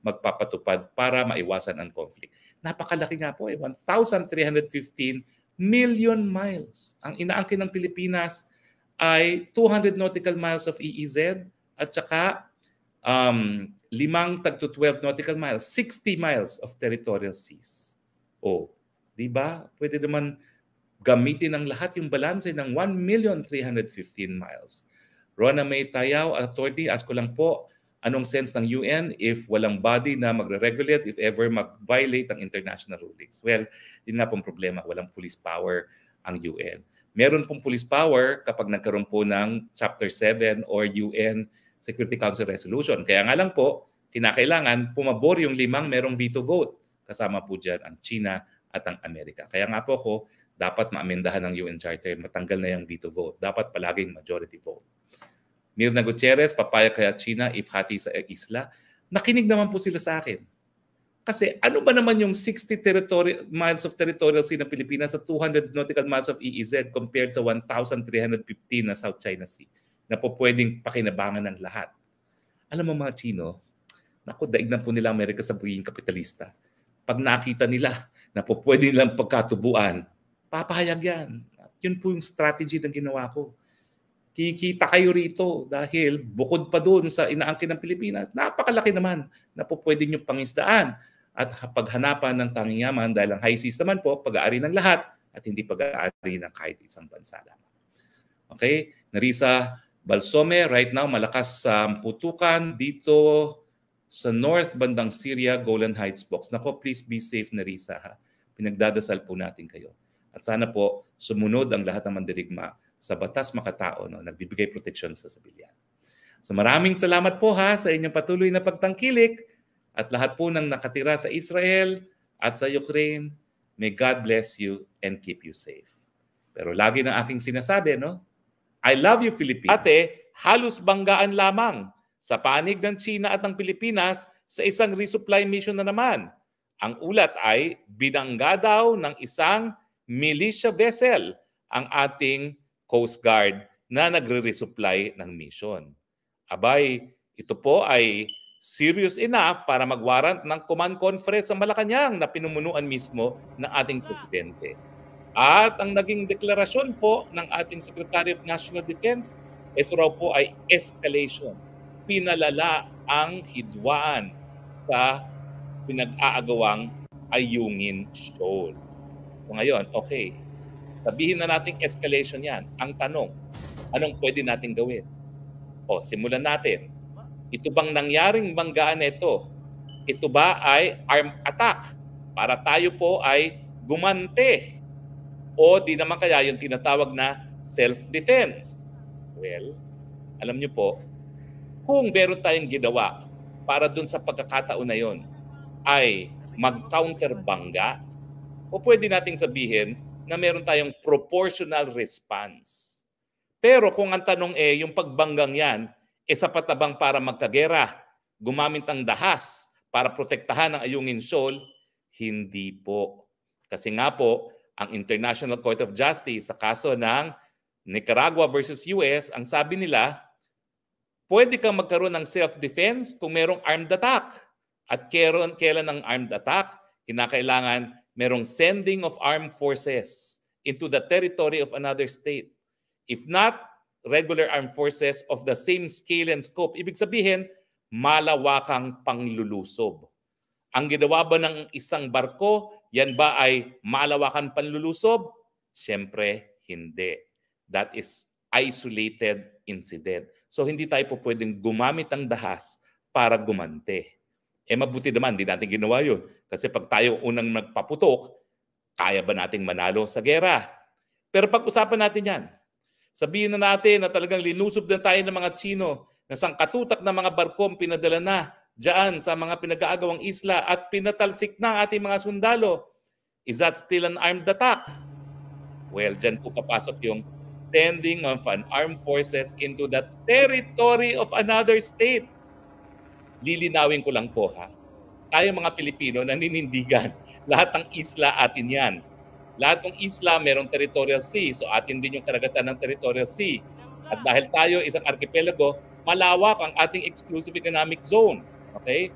magpapatupad para maiwasan ang conflict. Napakalaki nga po eh, 1,315 million miles ang inaangkin ng Pilipinas ay 200 nautical miles of EEZ at saka um, limang tag to 12 nautical miles, 60 miles of territorial seas. O, oh, di ba? Pwede naman gamitin ang lahat yung balanse ng 1,315 miles. Rona May Tayaw, attorney, ask ko lang po, anong sense ng UN if walang body na magre-regulate if ever mag-violate ang international rulings? Well, yun nga pong problema, walang police power ang UN. Meron pong police power kapag nagkaroon po ng Chapter 7 or UN Security Council Resolution. Kaya nga lang po, kinakailangan pumabor yung limang merong veto vote. Kasama po dyan ang China at ang Amerika. Kaya nga po ko, dapat maamendahan ng UN Charter, matanggal na yung veto vote. Dapat palaging majority vote. Mirna Gutierrez, papaya kaya China if hati sa isla. Nakinig naman po sila sa akin kasi ano ba naman yung 60 territory, miles of territorial sea ng Pilipinas sa 200 nautical miles of EEZ compared sa 1,315 na South China Sea na po pwedeng pakinabangan ng lahat. Alam mo mga Chino, naku, na po nila Amerika sa buwing kapitalista. Pag nakita nila na po pwede nilang pagkatubuan, papahayag yan. At yun po yung strategy ng ginawa ko kikita kayo rito dahil bukod pa doon sa inaangkin ng Pilipinas, napakalaki naman na po pwede nyo pangisdaan at paghanapan ng tanging yaman dahil ang high seas naman po, pag-aari ng lahat at hindi pag-aari ng kahit isang bansa lamang. Okay? Narisa Balsome, right now malakas sa putukan dito sa north bandang Syria, Golan Heights box. Nako, please be safe Narisa ha. Pinagdadasal po natin kayo. At sana po sumunod ang lahat ng mandirigma sa batas makatao no, nagbibigay proteksyon sa sibilyan. So maraming salamat po ha sa inyong patuloy na pagtangkilik at lahat po ng nakatira sa Israel at sa Ukraine. May God bless you and keep you safe. Pero lagi ng aking sinasabi, no? I love you, Philippines. Ate, halos banggaan lamang sa panig ng China at ng Pilipinas sa isang resupply mission na naman. Ang ulat ay binangga daw ng isang militia vessel ang ating Coast Guard na nagre-resupply ng mission. Abay, ito po ay serious enough para magwarant ng command conference sa Malacanang na pinumunuan mismo ng ating presidente. At ang naging deklarasyon po ng ating Secretary of National Defense, ito raw po ay escalation. Pinalala ang hidwaan sa pinag-aagawang Ayungin Shoal. So ngayon, okay, Sabihin na natin escalation yan. Ang tanong, anong pwede natin gawin? O, simulan natin. Ito bang nangyaring banggaan ito? Ito ba ay arm attack? Para tayo po ay gumante. O di naman kaya yung tinatawag na self-defense. Well, alam niyo po, kung meron tayong ginawa para dun sa pagkakataon na yon ay mag-counter bangga, o pwede nating sabihin, na meron tayong proportional response. Pero kung ang tanong eh, yung pagbanggang yan, eh sapat na bang para magkagera, gumamit ng dahas para protektahan ang ayungin shoal? Hindi po. Kasi nga po, ang International Court of Justice sa kaso ng Nicaragua versus US, ang sabi nila, pwede kang magkaroon ng self-defense kung merong armed attack. At kailan, kailan ng armed attack, kinakailangan merong sending of armed forces into the territory of another state. If not, regular armed forces of the same scale and scope. Ibig sabihin, malawakang panglulusob. Ang ginawa ba ng isang barko, yan ba ay malawakan panlulusob? Siyempre, hindi. That is isolated incident. So hindi tayo po pwedeng gumamit ang dahas para gumante. Eh mabuti naman, di natin ginawa yun. Kasi pag tayo unang nagpaputok, kaya ba nating manalo sa gera? Pero pag-usapan natin yan. Sabihin na natin na talagang linusob na tayo ng mga Chino na sangkatutak na mga barkong pinadala na dyan sa mga pinag-aagawang isla at pinatalsik na ating mga sundalo. Is that still an armed attack? Well, dyan po papasok yung standing of an armed forces into the territory of another state lilinawin ko lang po ha. Tayo mga Pilipino naninindigan. Lahat ng isla atin yan. Lahat ng isla merong territorial sea. So atin din yung karagatan ng territorial sea. At dahil tayo isang archipelago, malawak ang ating exclusive economic zone. Okay?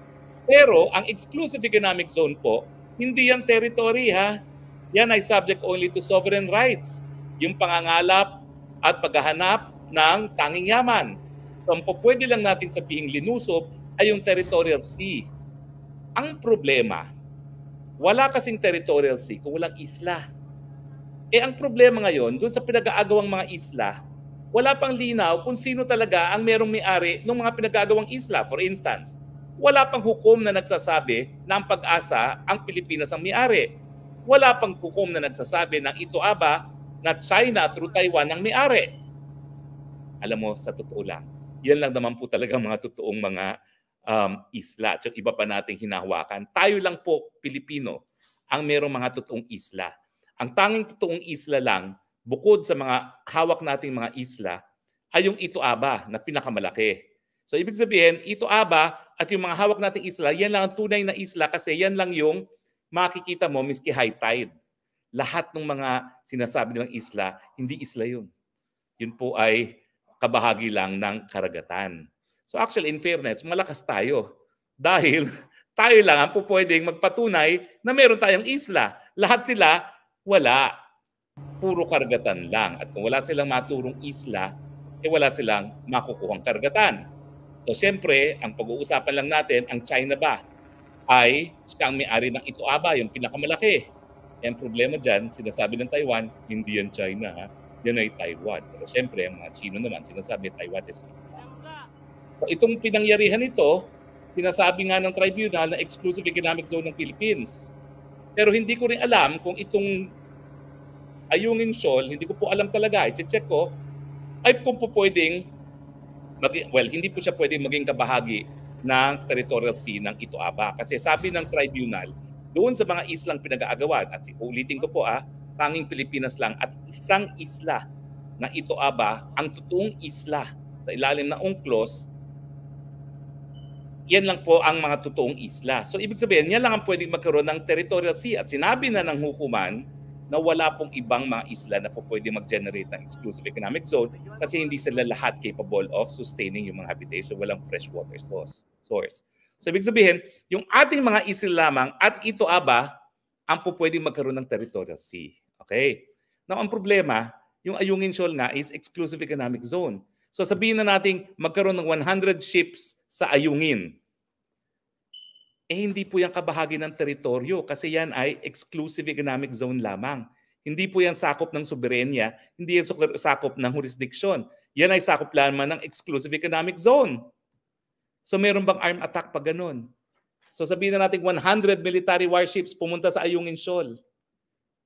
Pero ang exclusive economic zone po, hindi yan territory ha. Yan ay subject only to sovereign rights. Yung pangangalap at paghahanap ng tanging yaman. So ang pwede lang natin sabihin linusob ay yung territorial sea. Ang problema, wala kasing territorial sea kung walang isla. Eh ang problema ngayon, doon sa pinag-aagawang mga isla, wala pang linaw kung sino talaga ang merong may-ari ng mga pinag-aagawang isla. For instance, wala pang hukom na nagsasabi na ang pag-asa ang Pilipinas ang may-ari. Wala pang hukom na nagsasabi na ito aba na China through Taiwan ang may-ari. Alam mo, sa totoo lang, yan lang naman po talaga mga totoong mga um, isla at iba pa nating hinahawakan. Tayo lang po, Pilipino, ang merong mga totoong isla. Ang tanging totoong isla lang, bukod sa mga hawak nating mga isla, ay yung ito aba na pinakamalaki. So ibig sabihin, ito aba at yung mga hawak nating isla, yan lang ang tunay na isla kasi yan lang yung makikita mo miski high tide. Lahat ng mga sinasabi nilang isla, hindi isla yun. Yun po ay kabahagi lang ng karagatan. So actually, in fairness, malakas tayo. Dahil tayo lang ang pupwedeng magpatunay na meron tayong isla. Lahat sila, wala. Puro kargatan lang. At kung wala silang maturong isla, eh wala silang makukuhang kargatan. So siyempre, ang pag-uusapan lang natin, ang China ba ay siya ang may-ari ng Ituaba, yung pinakamalaki. Yan problema dyan, sinasabi ng Taiwan, hindi yan China. Ha? Yan ay Taiwan. Pero siyempre, ang mga Chino naman, sinasabi Taiwan is Itong pinangyarihan nito, sinasabi nga ng tribunal na exclusive economic zone ng Philippines. Pero hindi ko rin alam kung itong Ayungin Shoal, hindi ko po alam talaga, i-check ko, ay kung po pwedeng, mag- well, hindi po siya pwedeng maging kabahagi ng territorial sea ng aba. Kasi sabi ng tribunal, doon sa mga islang pinag-aagawan, at ulitin ko po ah, tanging Pilipinas lang at isang isla na aba ang totoong isla sa ilalim na UNCLOS, yan lang po ang mga totoong isla. So ibig sabihin, yan lang ang pwedeng magkaroon ng territorial sea. At sinabi na ng hukuman na wala pong ibang mga isla na po pwede mag-generate ng exclusive economic zone kasi hindi sila lahat capable of sustaining yung mga habitation. Walang freshwater source. source. So ibig sabihin, yung ating mga isla lamang at ito aba ang po pwedeng magkaroon ng territorial sea. Okay? Now, ang problema, yung Ayungin Shoal nga is exclusive economic zone. So sabihin na nating magkaroon ng 100 ships sa ayungin. Eh hindi po yan kabahagi ng teritoryo kasi yan ay exclusive economic zone lamang. Hindi po yan sakop ng soberenya, hindi yan sakop ng jurisdiction. Yan ay sakop lamang ng exclusive economic zone. So meron bang arm attack pag ganun? So sabihin na natin 100 military warships pumunta sa Ayungin Shoal.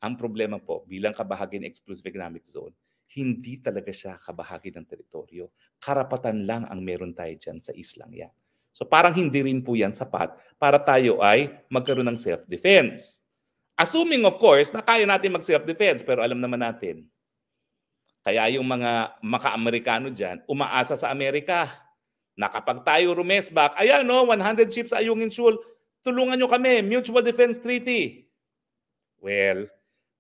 Ang problema po, bilang kabahagi ng exclusive economic zone, hindi talaga siya kabahagi ng teritoryo. Karapatan lang ang meron tayo dyan sa islang yan. So parang hindi rin po yan sapat para tayo ay magkaroon ng self-defense. Assuming of course na kaya natin mag self-defense pero alam naman natin. Kaya yung mga maka-Amerikano dyan, umaasa sa Amerika na tayo tayo back, ayan no, 100 ships ayungin sul, tulungan nyo kami, Mutual Defense Treaty. Well,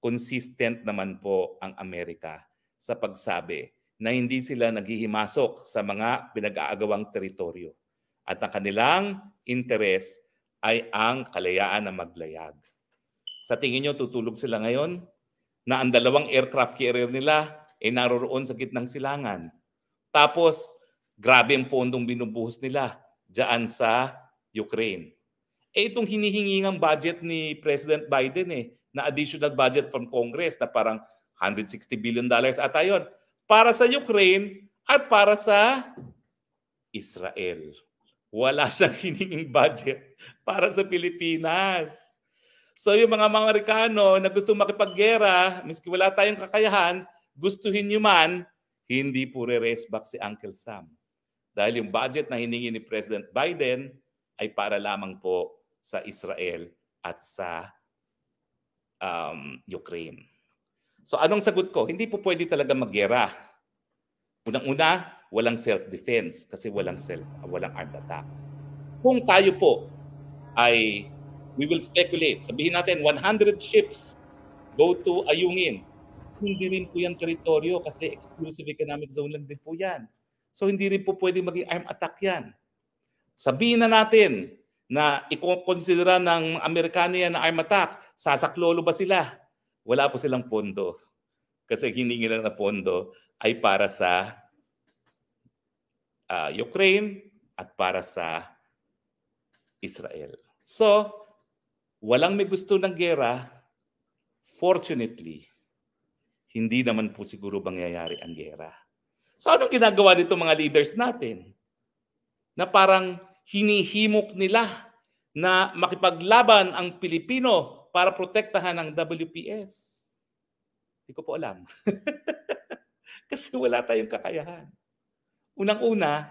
consistent naman po ang Amerika sa pagsabi na hindi sila naghihimasok sa mga pinag-aagawang teritoryo at ang kanilang interes ay ang kalayaan na maglayag. Sa tingin nyo, tutulog sila ngayon na ang dalawang aircraft carrier nila ay naroroon sa gitnang silangan. Tapos, grabe ang pondong binubuhos nila dyan sa Ukraine. Eh itong hinihingi ng budget ni President Biden eh, na additional budget from Congress na parang 160 billion dollars ata yon para sa Ukraine at para sa Israel. Wala siyang hiningin budget para sa Pilipinas. So yung mga mga Amerikano na gusto makipaggera, miski wala tayong kakayahan, gustuhin nyo man, hindi po re-raise back si Uncle Sam. Dahil yung budget na hiningi ni President Biden ay para lamang po sa Israel at sa um, Ukraine. So anong sagot ko? Hindi po pwede talaga maggera. Unang-una, walang self-defense kasi walang self walang armed attack. Kung tayo po ay we will speculate. Sabihin natin 100 ships go to Ayungin. Hindi rin po yan teritoryo kasi exclusive economic zone lang din po yan. So hindi rin po pwede maging armed attack yan. Sabihin na natin na ikokonsidera ng Amerikano yan na armed attack, sasaklolo ba sila? wala po silang pondo. Kasi hindi lang na pondo ay para sa uh, Ukraine at para sa Israel. So, walang may gusto ng gera. Fortunately, hindi naman po siguro mangyayari ang gera. So anong ginagawa nito mga leaders natin? Na parang hinihimok nila na makipaglaban ang Pilipino para protektahan ang WPS? Hindi ko po alam. Kasi wala tayong kakayahan. Unang-una,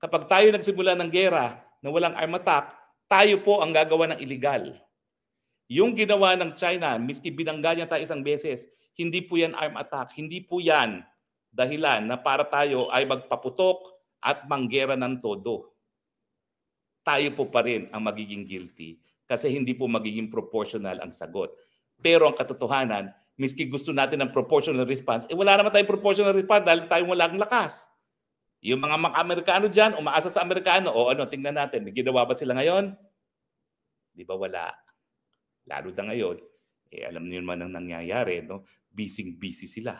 kapag tayo nagsimula ng gera na walang arm attack, tayo po ang gagawa ng illegal. Yung ginawa ng China, miski binangga niya tayo isang beses, hindi po yan arm attack, hindi po yan dahilan na para tayo ay magpaputok at manggera ng todo. Tayo po pa rin ang magiging guilty kasi hindi po magiging proportional ang sagot. Pero ang katotohanan, miski gusto natin ng proportional response, eh wala naman tayong proportional response dahil tayong walang lakas. Yung mga mga Amerikano dyan, umaasa sa Amerikano, o ano, tingnan natin, may ginawa ba sila ngayon? Di ba wala? Lalo na ngayon, eh, alam niyo naman ang nangyayari, no? busy-busy sila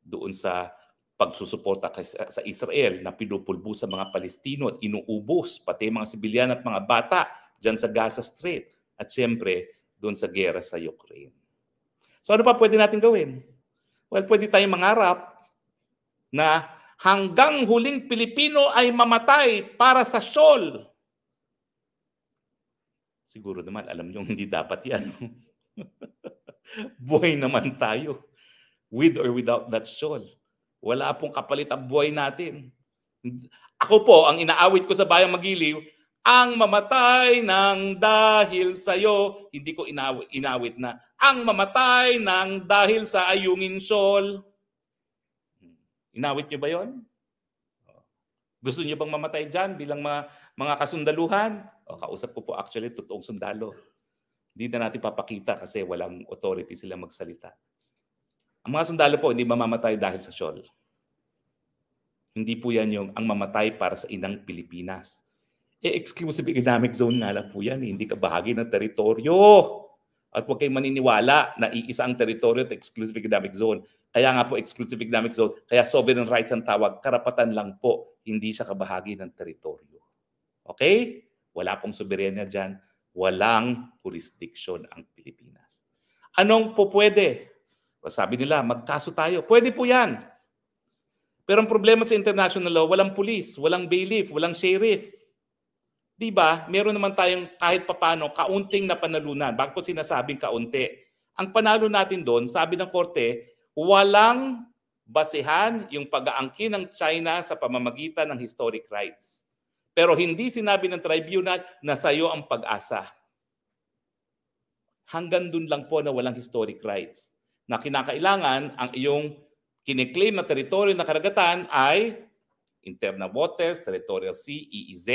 doon sa pagsusuporta sa Israel na pinupulbo sa mga Palestino at inuubos, pati mga sibilyan at mga bata dyan sa Gaza Strip, at siyempre, doon sa gera sa Ukraine. So ano pa pwede natin gawin? Well, pwede tayong mangarap na hanggang huling Pilipino ay mamatay para sa Seoul. Siguro naman, alam nyo, hindi dapat yan. buhay naman tayo. With or without that shawl. Wala pong kapalit ang buhay natin. Ako po, ang inaawit ko sa bayang magiliw, ang mamatay ng dahil sa iyo, hindi ko inawit, inawit na. Ang mamatay ng dahil sa ayungin sol. Inawit niyo ba yon? Gusto niyo bang mamatay diyan bilang mga, mga kasundaluhan? O, kausap ko po actually totoong sundalo. Hindi na natin papakita kasi walang authority sila magsalita. Ang mga sundalo po hindi mamamatay dahil sa syol. Hindi po yan yung ang mamatay para sa inang Pilipinas. Eh, exclusive economic zone nga lang po yan. Eh. Hindi ka bahagi ng teritoryo. At huwag kayong maniniwala na iisa ang teritoryo at exclusive economic zone. Kaya nga po exclusive economic zone, kaya sovereign rights ang tawag, karapatan lang po, hindi siya kabahagi ng teritoryo. Okay? Wala pong soberenya dyan. Walang jurisdiction ang Pilipinas. Anong po pwede? Sabi nila, magkaso tayo. Pwede po yan. Pero ang problema sa international law, walang pulis, walang bailiff, walang sheriff. 'di ba? Meron naman tayong kahit papano kaunting na panalunan. Bakit sinasabing kaunti? Ang panalo natin doon, sabi ng korte, walang basehan yung pag-aangkin ng China sa pamamagitan ng historic rights. Pero hindi sinabi ng tribunal na sayo ang pag-asa. Hanggang doon lang po na walang historic rights. Na kinakailangan ang iyong kiniklaim na teritoryo na karagatan ay internal waters, territorial sea, EEZ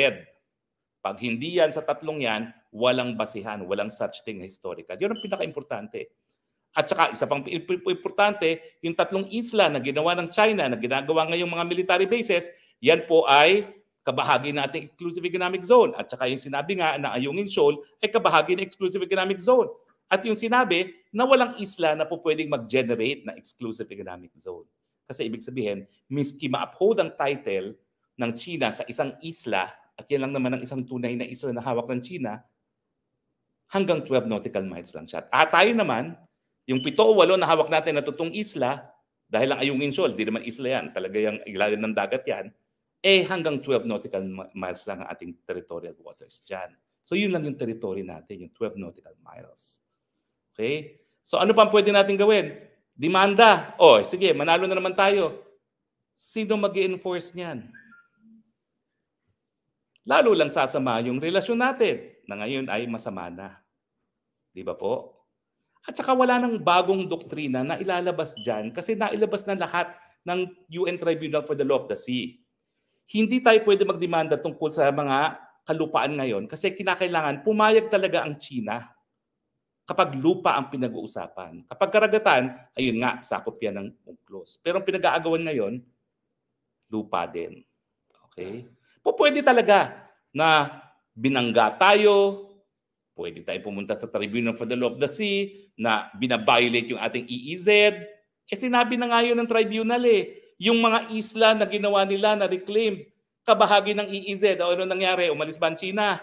pag hindi yan sa tatlong yan, walang basihan, walang such thing historical. Yun ang pinaka-importante. At saka isa pang importante, yung tatlong isla na ginawa ng China, na ginagawa ngayong mga military bases, yan po ay kabahagi ng ating exclusive economic zone. At saka yung sinabi nga na Ayungin Shoal ay kabahagi ng exclusive economic zone. At yung sinabi na walang isla na po pwedeng mag-generate na exclusive economic zone. Kasi ibig sabihin, miski ma-uphold ang title ng China sa isang isla, at yan lang naman ang isang tunay na isla na hawak ng China, hanggang 12 nautical miles lang siya. At tayo naman, yung pito o walo na hawak natin na tutong isla, dahil ang Ayungin Shoal, di naman isla yan, talaga yung ilalim ng dagat yan, eh hanggang 12 nautical miles lang ang ating territorial waters dyan. So yun lang yung territory natin, yung 12 nautical miles. Okay? So ano pa ang pwede natin gawin? Demanda. O, oh, sige, manalo na naman tayo. Sino mag enforce niyan? lalo lang sasama yung relasyon natin na ngayon ay masama na. Di ba po? At saka wala nang bagong doktrina na ilalabas dyan kasi nailabas na lahat ng UN Tribunal for the Law of the Sea. Hindi tayo pwede magdemanda tungkol sa mga kalupaan ngayon kasi kinakailangan pumayag talaga ang China kapag lupa ang pinag-uusapan. Kapag karagatan, ayun nga, sakop yan ng UNCLOS. Pero ang pinag-aagawan ngayon, lupa din. Okay? po pwede talaga na binangga tayo, pwede tayo pumunta sa Tribunal for the Law of the Sea na binabiolate yung ating EEZ. Eh sinabi na nga yun ng tribunal eh, yung mga isla na ginawa nila na reclaim, kabahagi ng EEZ, o ano nangyari, umalis ba ang China?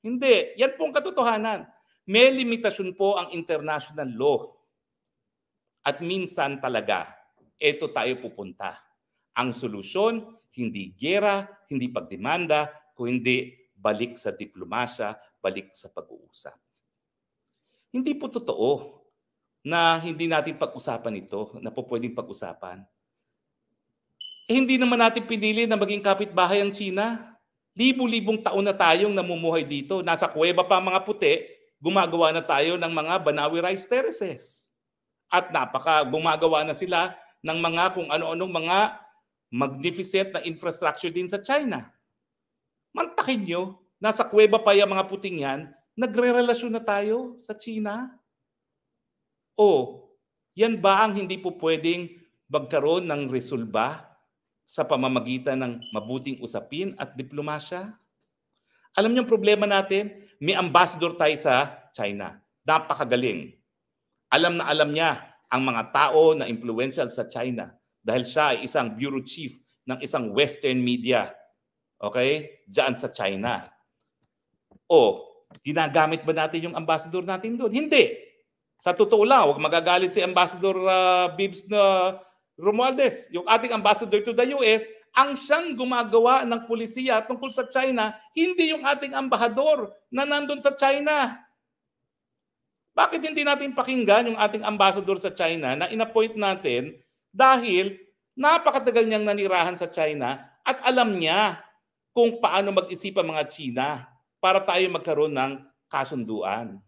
Hindi. Yan po katotohanan. May limitasyon po ang international law. At minsan talaga, ito tayo pupunta. Ang solusyon, hindi gera, hindi pagdemanda, kundi balik sa diplomasya, balik sa pag-uusap. Hindi po totoo na hindi natin pag-usapan ito, na po pwedeng pag-usapan. Eh, hindi naman natin pinili na maging kapitbahay ang China. Libu-libong taon na tayong namumuhay dito. Nasa kuweba pa mga puti, gumagawa na tayo ng mga Banawi rice terraces. At napaka gumagawa na sila ng mga kung ano-anong mga magnificent na infrastructure din sa China. Mantakin nyo, nasa kuweba pa yung mga puting yan, nagre-relasyon na tayo sa China. O, yan ba ang hindi po pwedeng magkaroon ng resolba sa pamamagitan ng mabuting usapin at diplomasya? Alam niyo ang problema natin? May ambassador tayo sa China. Napakagaling. Alam na alam niya ang mga tao na influential sa China dahil siya ay isang bureau chief ng isang western media. Okay? Diyan sa China. O, ginagamit ba natin yung ambassador natin doon? Hindi. Sa totoo lang, huwag magagalit si Ambassador ah, uh, Bibs na Romualdez, yung ating ambassador to the US, ang siyang gumagawa ng pulisya tungkol sa China, hindi yung ating ambahador na nandun sa China. Bakit hindi natin pakinggan yung ating ambassador sa China na inappoint natin dahil napakatagal niyang nanirahan sa China at alam niya kung paano mag-isip ang mga China para tayo magkaroon ng kasunduan.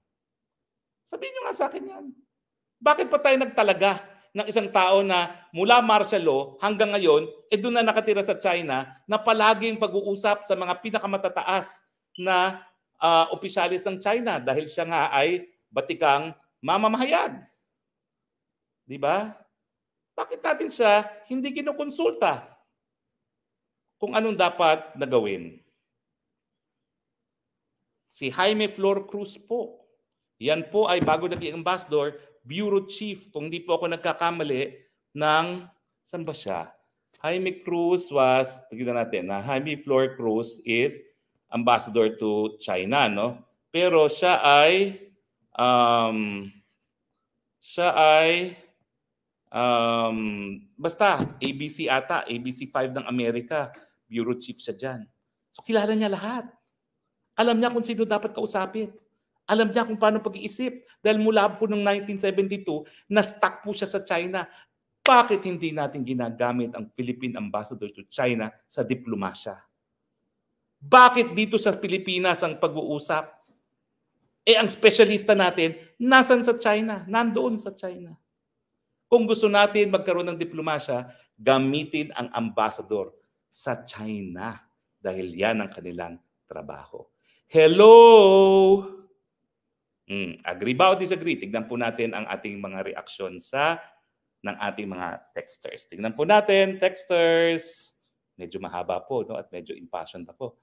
Sabihin niyo nga sa akin yan. Bakit pa tayo nagtalaga ng isang tao na mula martial law hanggang ngayon, eh doon na nakatira sa China na palaging pag-uusap sa mga pinakamatataas na uh, opisyalis ng China dahil siya nga ay batikang mamamahayag. Di ba? Bakit natin siya hindi kinukonsulta kung anong dapat na gawin? Si Jaime Flor Cruz po. Yan po ay bago naging ambassador, bureau chief, kung hindi po ako nagkakamali, ng, saan ba siya? Jaime Cruz was, tignan natin, na Jaime Flor Cruz is ambassador to China, no? Pero siya ay, um, siya ay Um, basta, ABC ata, ABC5 ng Amerika, bureau chief siya dyan. So kilala niya lahat. Alam niya kung sino dapat kausapin. Alam niya kung paano pag-iisip. Dahil mula po noong 1972, na-stuck po siya sa China. Bakit hindi natin ginagamit ang Philippine Ambassador to China sa diplomasya? Bakit dito sa Pilipinas ang pag-uusap? Eh ang specialista natin, nasan sa China? Nandoon sa China. Kung gusto natin magkaroon ng diplomasya, gamitin ang ambassador sa China dahil yan ang kanilang trabaho. Hello! Mm, agree ba o disagree? Tignan po natin ang ating mga reaksyon sa ng ating mga texters. Tignan po natin, texters. Medyo mahaba po no? at medyo impassioned ako.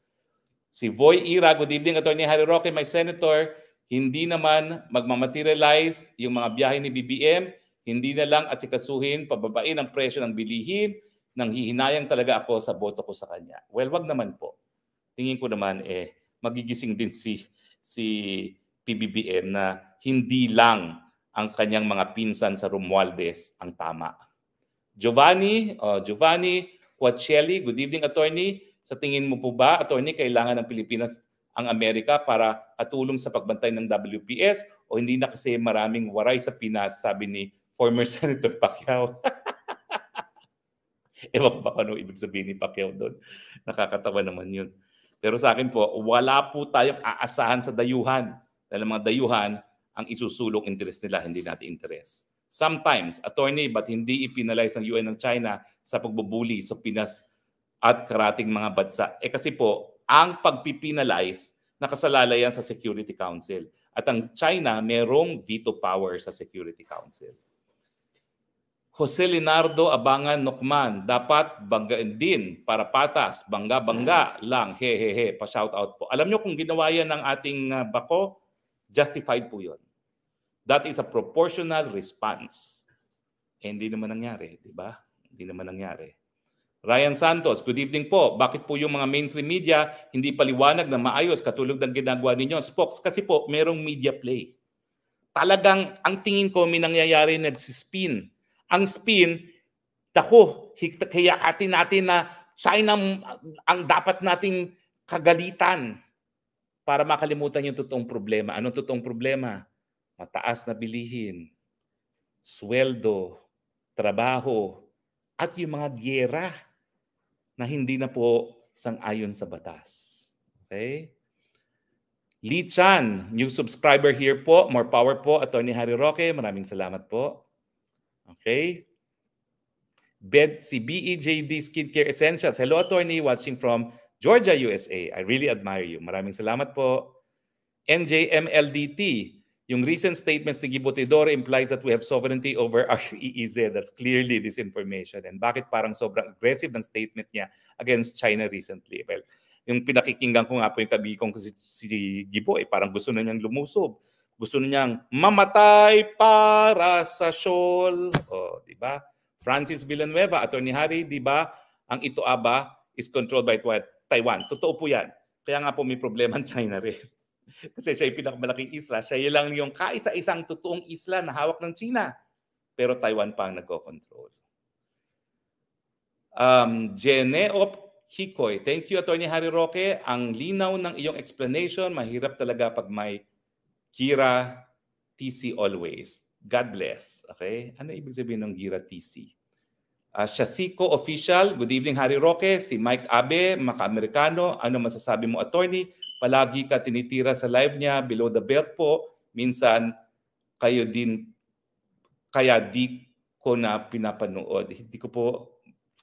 Si Voy Ira, good evening, Attorney Harry Roque, my senator. Hindi naman magmamaterialize yung mga biyahe ni BBM hindi na lang at sikasuhin pababain ang presyo ng bilihin nang hihinayang talaga ako sa boto ko sa kanya. Well, wag naman po. Tingin ko naman eh magigising din si si PBBM na hindi lang ang kanyang mga pinsan sa Romualdez ang tama. Giovanni, uh, Giovanni Quaccelli, good evening attorney. Sa tingin mo po ba, attorney, kailangan ng Pilipinas ang Amerika para katulong sa pagbantay ng WPS o hindi na kasi maraming waray sa Pinas, sabi ni former Senator Pacquiao. Ewan ko ba ano ibig sabihin ni Pacquiao doon. Nakakatawa naman yun. Pero sa akin po, wala po tayong aasahan sa dayuhan. Dahil mga dayuhan, ang isusulong interest nila, hindi natin interest. Sometimes, attorney, but hindi ipinalize ng UN ng China sa pagbubuli sa Pinas at karating mga bansa? Eh kasi po, ang pagpipinalize, nakasalala yan sa Security Council. At ang China, merong veto power sa Security Council. Jose Leonardo Abangan Nokman, dapat banggain din para patas, bangga-bangga lang, hehehe, pa shout out po. Alam nyo kung ginawa yan ng ating ah, bako, justified po yon. That is a proportional response. Eh, hindi naman nangyari, di ba? Hindi naman nangyari. Ryan Santos, good evening po. Bakit po yung mga mainstream media hindi paliwanag na maayos katulog ng ginagawa ninyo? Spokes, kasi po merong media play. Talagang ang tingin ko may nangyayari nagsispin ang spin, dako, hikayahatin natin na China ang dapat nating kagalitan para makalimutan yung totoong problema. Anong totoong problema? Mataas na bilihin, sweldo, trabaho, at yung mga gyera na hindi na po sang-ayon sa batas. Okay? Lee Chan, new subscriber here po. More power po, Attorney Harry Roque. Maraming salamat po. Okay? Bed, si BEJD Skincare Essentials. Hello, attorney watching from Georgia, USA. I really admire you. Maraming salamat po. NJMLDT. Yung recent statements ni Gibotidor implies that we have sovereignty over EEZ. That's clearly disinformation. And bakit parang sobrang aggressive ng statement niya against China recently? Well, yung pinakikinggan ko nga po yung kabi kong si, si Gibo, eh, parang gusto na niyang lumusob Gusto niyang mamatay para sa Shoal. O, oh, di ba? Francis Villanueva, Attorney Harry, di ba? Ang ito aba is controlled by Taiwan. Totoo po yan. Kaya nga po may problema ang China rin. Kasi siya yung pinakamalaking isla. Siya yun lang yung kaisa-isang totoong isla na hawak ng China. Pero Taiwan pa ang nagko-control. Um, Jene Op Hikoy, thank you Attorney Harry Roque. Ang linaw ng iyong explanation, mahirap talaga pag may Gira TC always. God bless. Okay? Ano ibig sabihin ng Gira TC? Uh, ah, Shasiko Official, good evening Harry Roque, si Mike Abe, maka-Amerikano. Ano masasabi mo, attorney? Palagi ka tinitira sa live niya, below the belt po. Minsan, kayo din, kaya di ko na pinapanood. Hindi ko po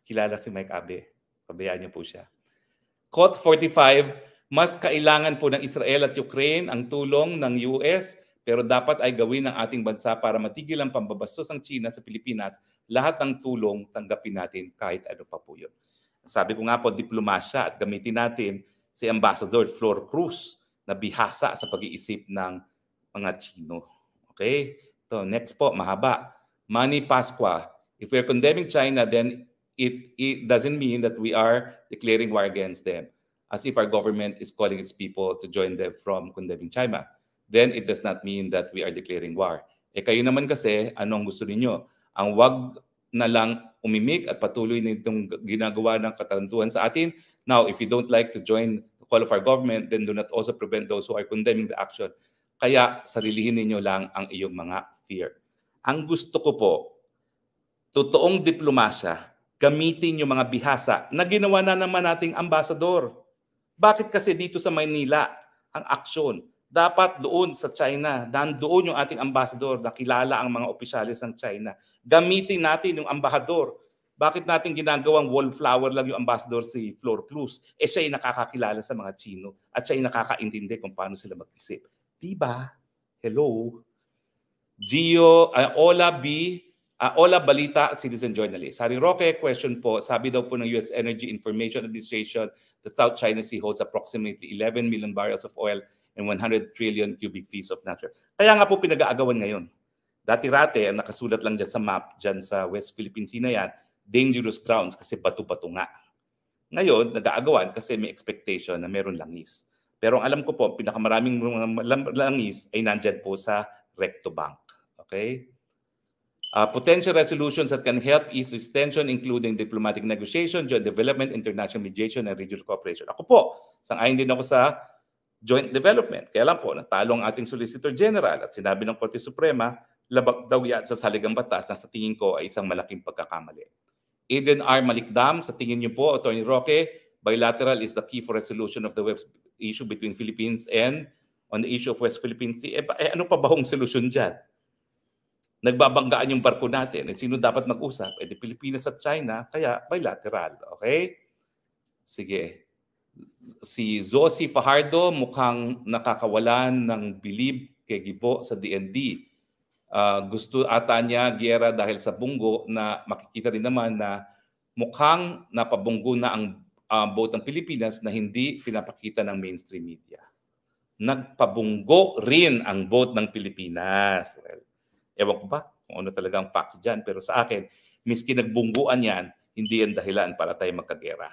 kilala si Mike Abe. Pabayaan niyo po siya. Code 45, mas kailangan po ng Israel at Ukraine ang tulong ng US pero dapat ay gawin ng ating bansa para matigil ang pambabastos ng China sa Pilipinas. Lahat ng tulong tanggapin natin kahit ano pa po yun. Sabi ko nga po, diplomasya at gamitin natin si Ambassador Flor Cruz na bihasa sa pag-iisip ng mga Chino. Okay? So next po, mahaba. Manny Pasqua, if we're condemning China, then it, it doesn't mean that we are declaring war against them as if our government is calling its people to join them from condemning China. Then it does not mean that we are declaring war. Eh kayo naman kasi, anong gusto niyo? Ang wag na lang umimik at patuloy na itong ginagawa ng katarantuhan sa atin. Now, if you don't like to join the call of our government, then do not also prevent those who are condemning the action. Kaya sarilihin ninyo lang ang iyong mga fear. Ang gusto ko po, totoong diplomasya, gamitin yung mga bihasa na ginawa na naman nating ambasador bakit kasi dito sa Maynila ang aksyon? Dapat doon sa China, doon yung ating ambassador na kilala ang mga opisyalis ng China. Gamitin natin yung ambassador. Bakit natin ginagawang wallflower lang yung ambassador si Flor Cruz? Eh siya'y nakakakilala sa mga Chino at siya'y nakakaintindi kung paano sila mag-isip. Diba? Hello? Gio, uh, Ola B. Uh, ah, Ola Balita, citizen journalist. Harry Roque, question po. Sabi daw po ng US Energy Information Administration, the South China Sea holds approximately 11 million barrels of oil and 100 trillion cubic feet of natural. Kaya nga po pinag-aagawan ngayon. Dati-rate, ang nakasulat lang dyan sa map, dyan sa West Philippine Sea na yan, dangerous grounds kasi bato-bato nga. Ngayon, nag-aagawan kasi may expectation na meron langis. Pero ang alam ko po, pinakamaraming langis ay nandyan po sa Recto Bank. Okay? Uh, potential resolutions that can help ease this tension including diplomatic negotiation, joint development, international mediation, and regional cooperation. Ako po, sangayon din ako sa joint development. Kaya lang po, natalo ang ating Solicitor General at sinabi ng Korte Suprema, labag daw yan sa saligang batas na sa tingin ko ay isang malaking pagkakamali. Eden R. Malikdam, sa tingin niyo po, Attorney Roque, bilateral is the key for resolution of the web issue between Philippines and on the issue of West Philippine Sea. Eh, eh ano pa bahong solusyon dyan? nagbabanggaan yung barko natin. At eh, sino dapat mag-usap? Eh, di Pilipinas at China, kaya bilateral. Okay? Sige. Si Josie Fajardo mukhang nakakawalan ng bilib kay Gibo sa DND. Uh, ah, gusto ata niya, Giera, dahil sa bunggo na makikita rin naman na mukhang napabunggo na ang uh, boat ng Pilipinas na hindi pinapakita ng mainstream media. Nagpabunggo rin ang boat ng Pilipinas. Well, Ewan ko ba kung ano talaga ang facts dyan. Pero sa akin, miski nagbungguan yan, hindi yan dahilan para tayo magkagera.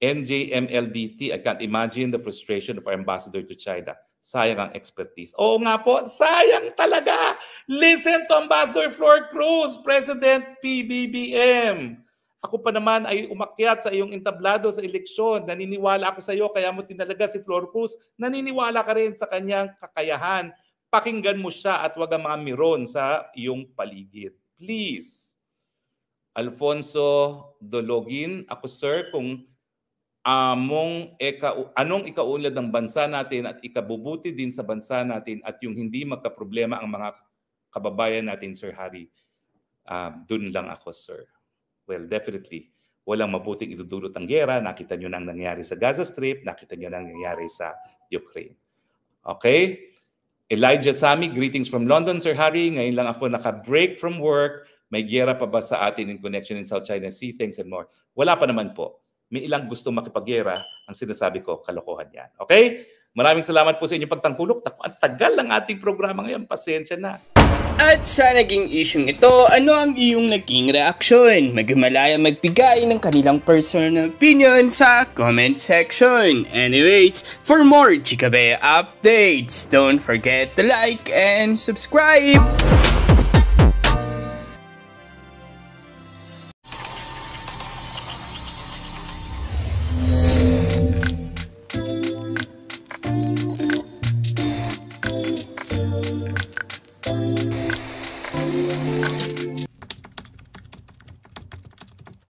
NJMLDT, I can't imagine the frustration of our ambassador to China. Sayang ang expertise. Oo nga po, sayang talaga. Listen to Ambassador Flor Cruz, President PBBM. Ako pa naman ay umakyat sa iyong entablado sa eleksyon. Naniniwala ako sa iyo, kaya mo tinalaga si Flor Cruz. Naniniwala ka rin sa kanyang kakayahan pakinggan mo siya at huwag ang mga miron sa iyong paligid. Please. Alfonso Dologin, ako sir, kung among eka, anong ikaulad ng bansa natin at ikabubuti din sa bansa natin at yung hindi magkaproblema ang mga kababayan natin, Sir Harry. Uh, ah, Doon lang ako, sir. Well, definitely. Walang mabuting idudulot ang gera. Nakita nyo ang nangyayari sa Gaza Strip. Nakita nyo nang nangyayari sa Ukraine. Okay? Elijah Sami, greetings from London, Sir Harry. Ngayon lang ako naka-break from work. May gera pa ba sa atin in connection in South China Sea? Thanks and more. Wala pa naman po. May ilang gusto makipaggera. Ang sinasabi ko, kalokohan yan. Okay? Maraming salamat po sa inyong pagtangkulok. Ang tagal ng ating programa ngayon. Pasensya na. At sa naging isyong ito, ano ang iyong naging reaksyon? Magmalaya magbigay ng kanilang personal opinion sa comment section. Anyways, for more Chikabe updates, don't forget to like and subscribe!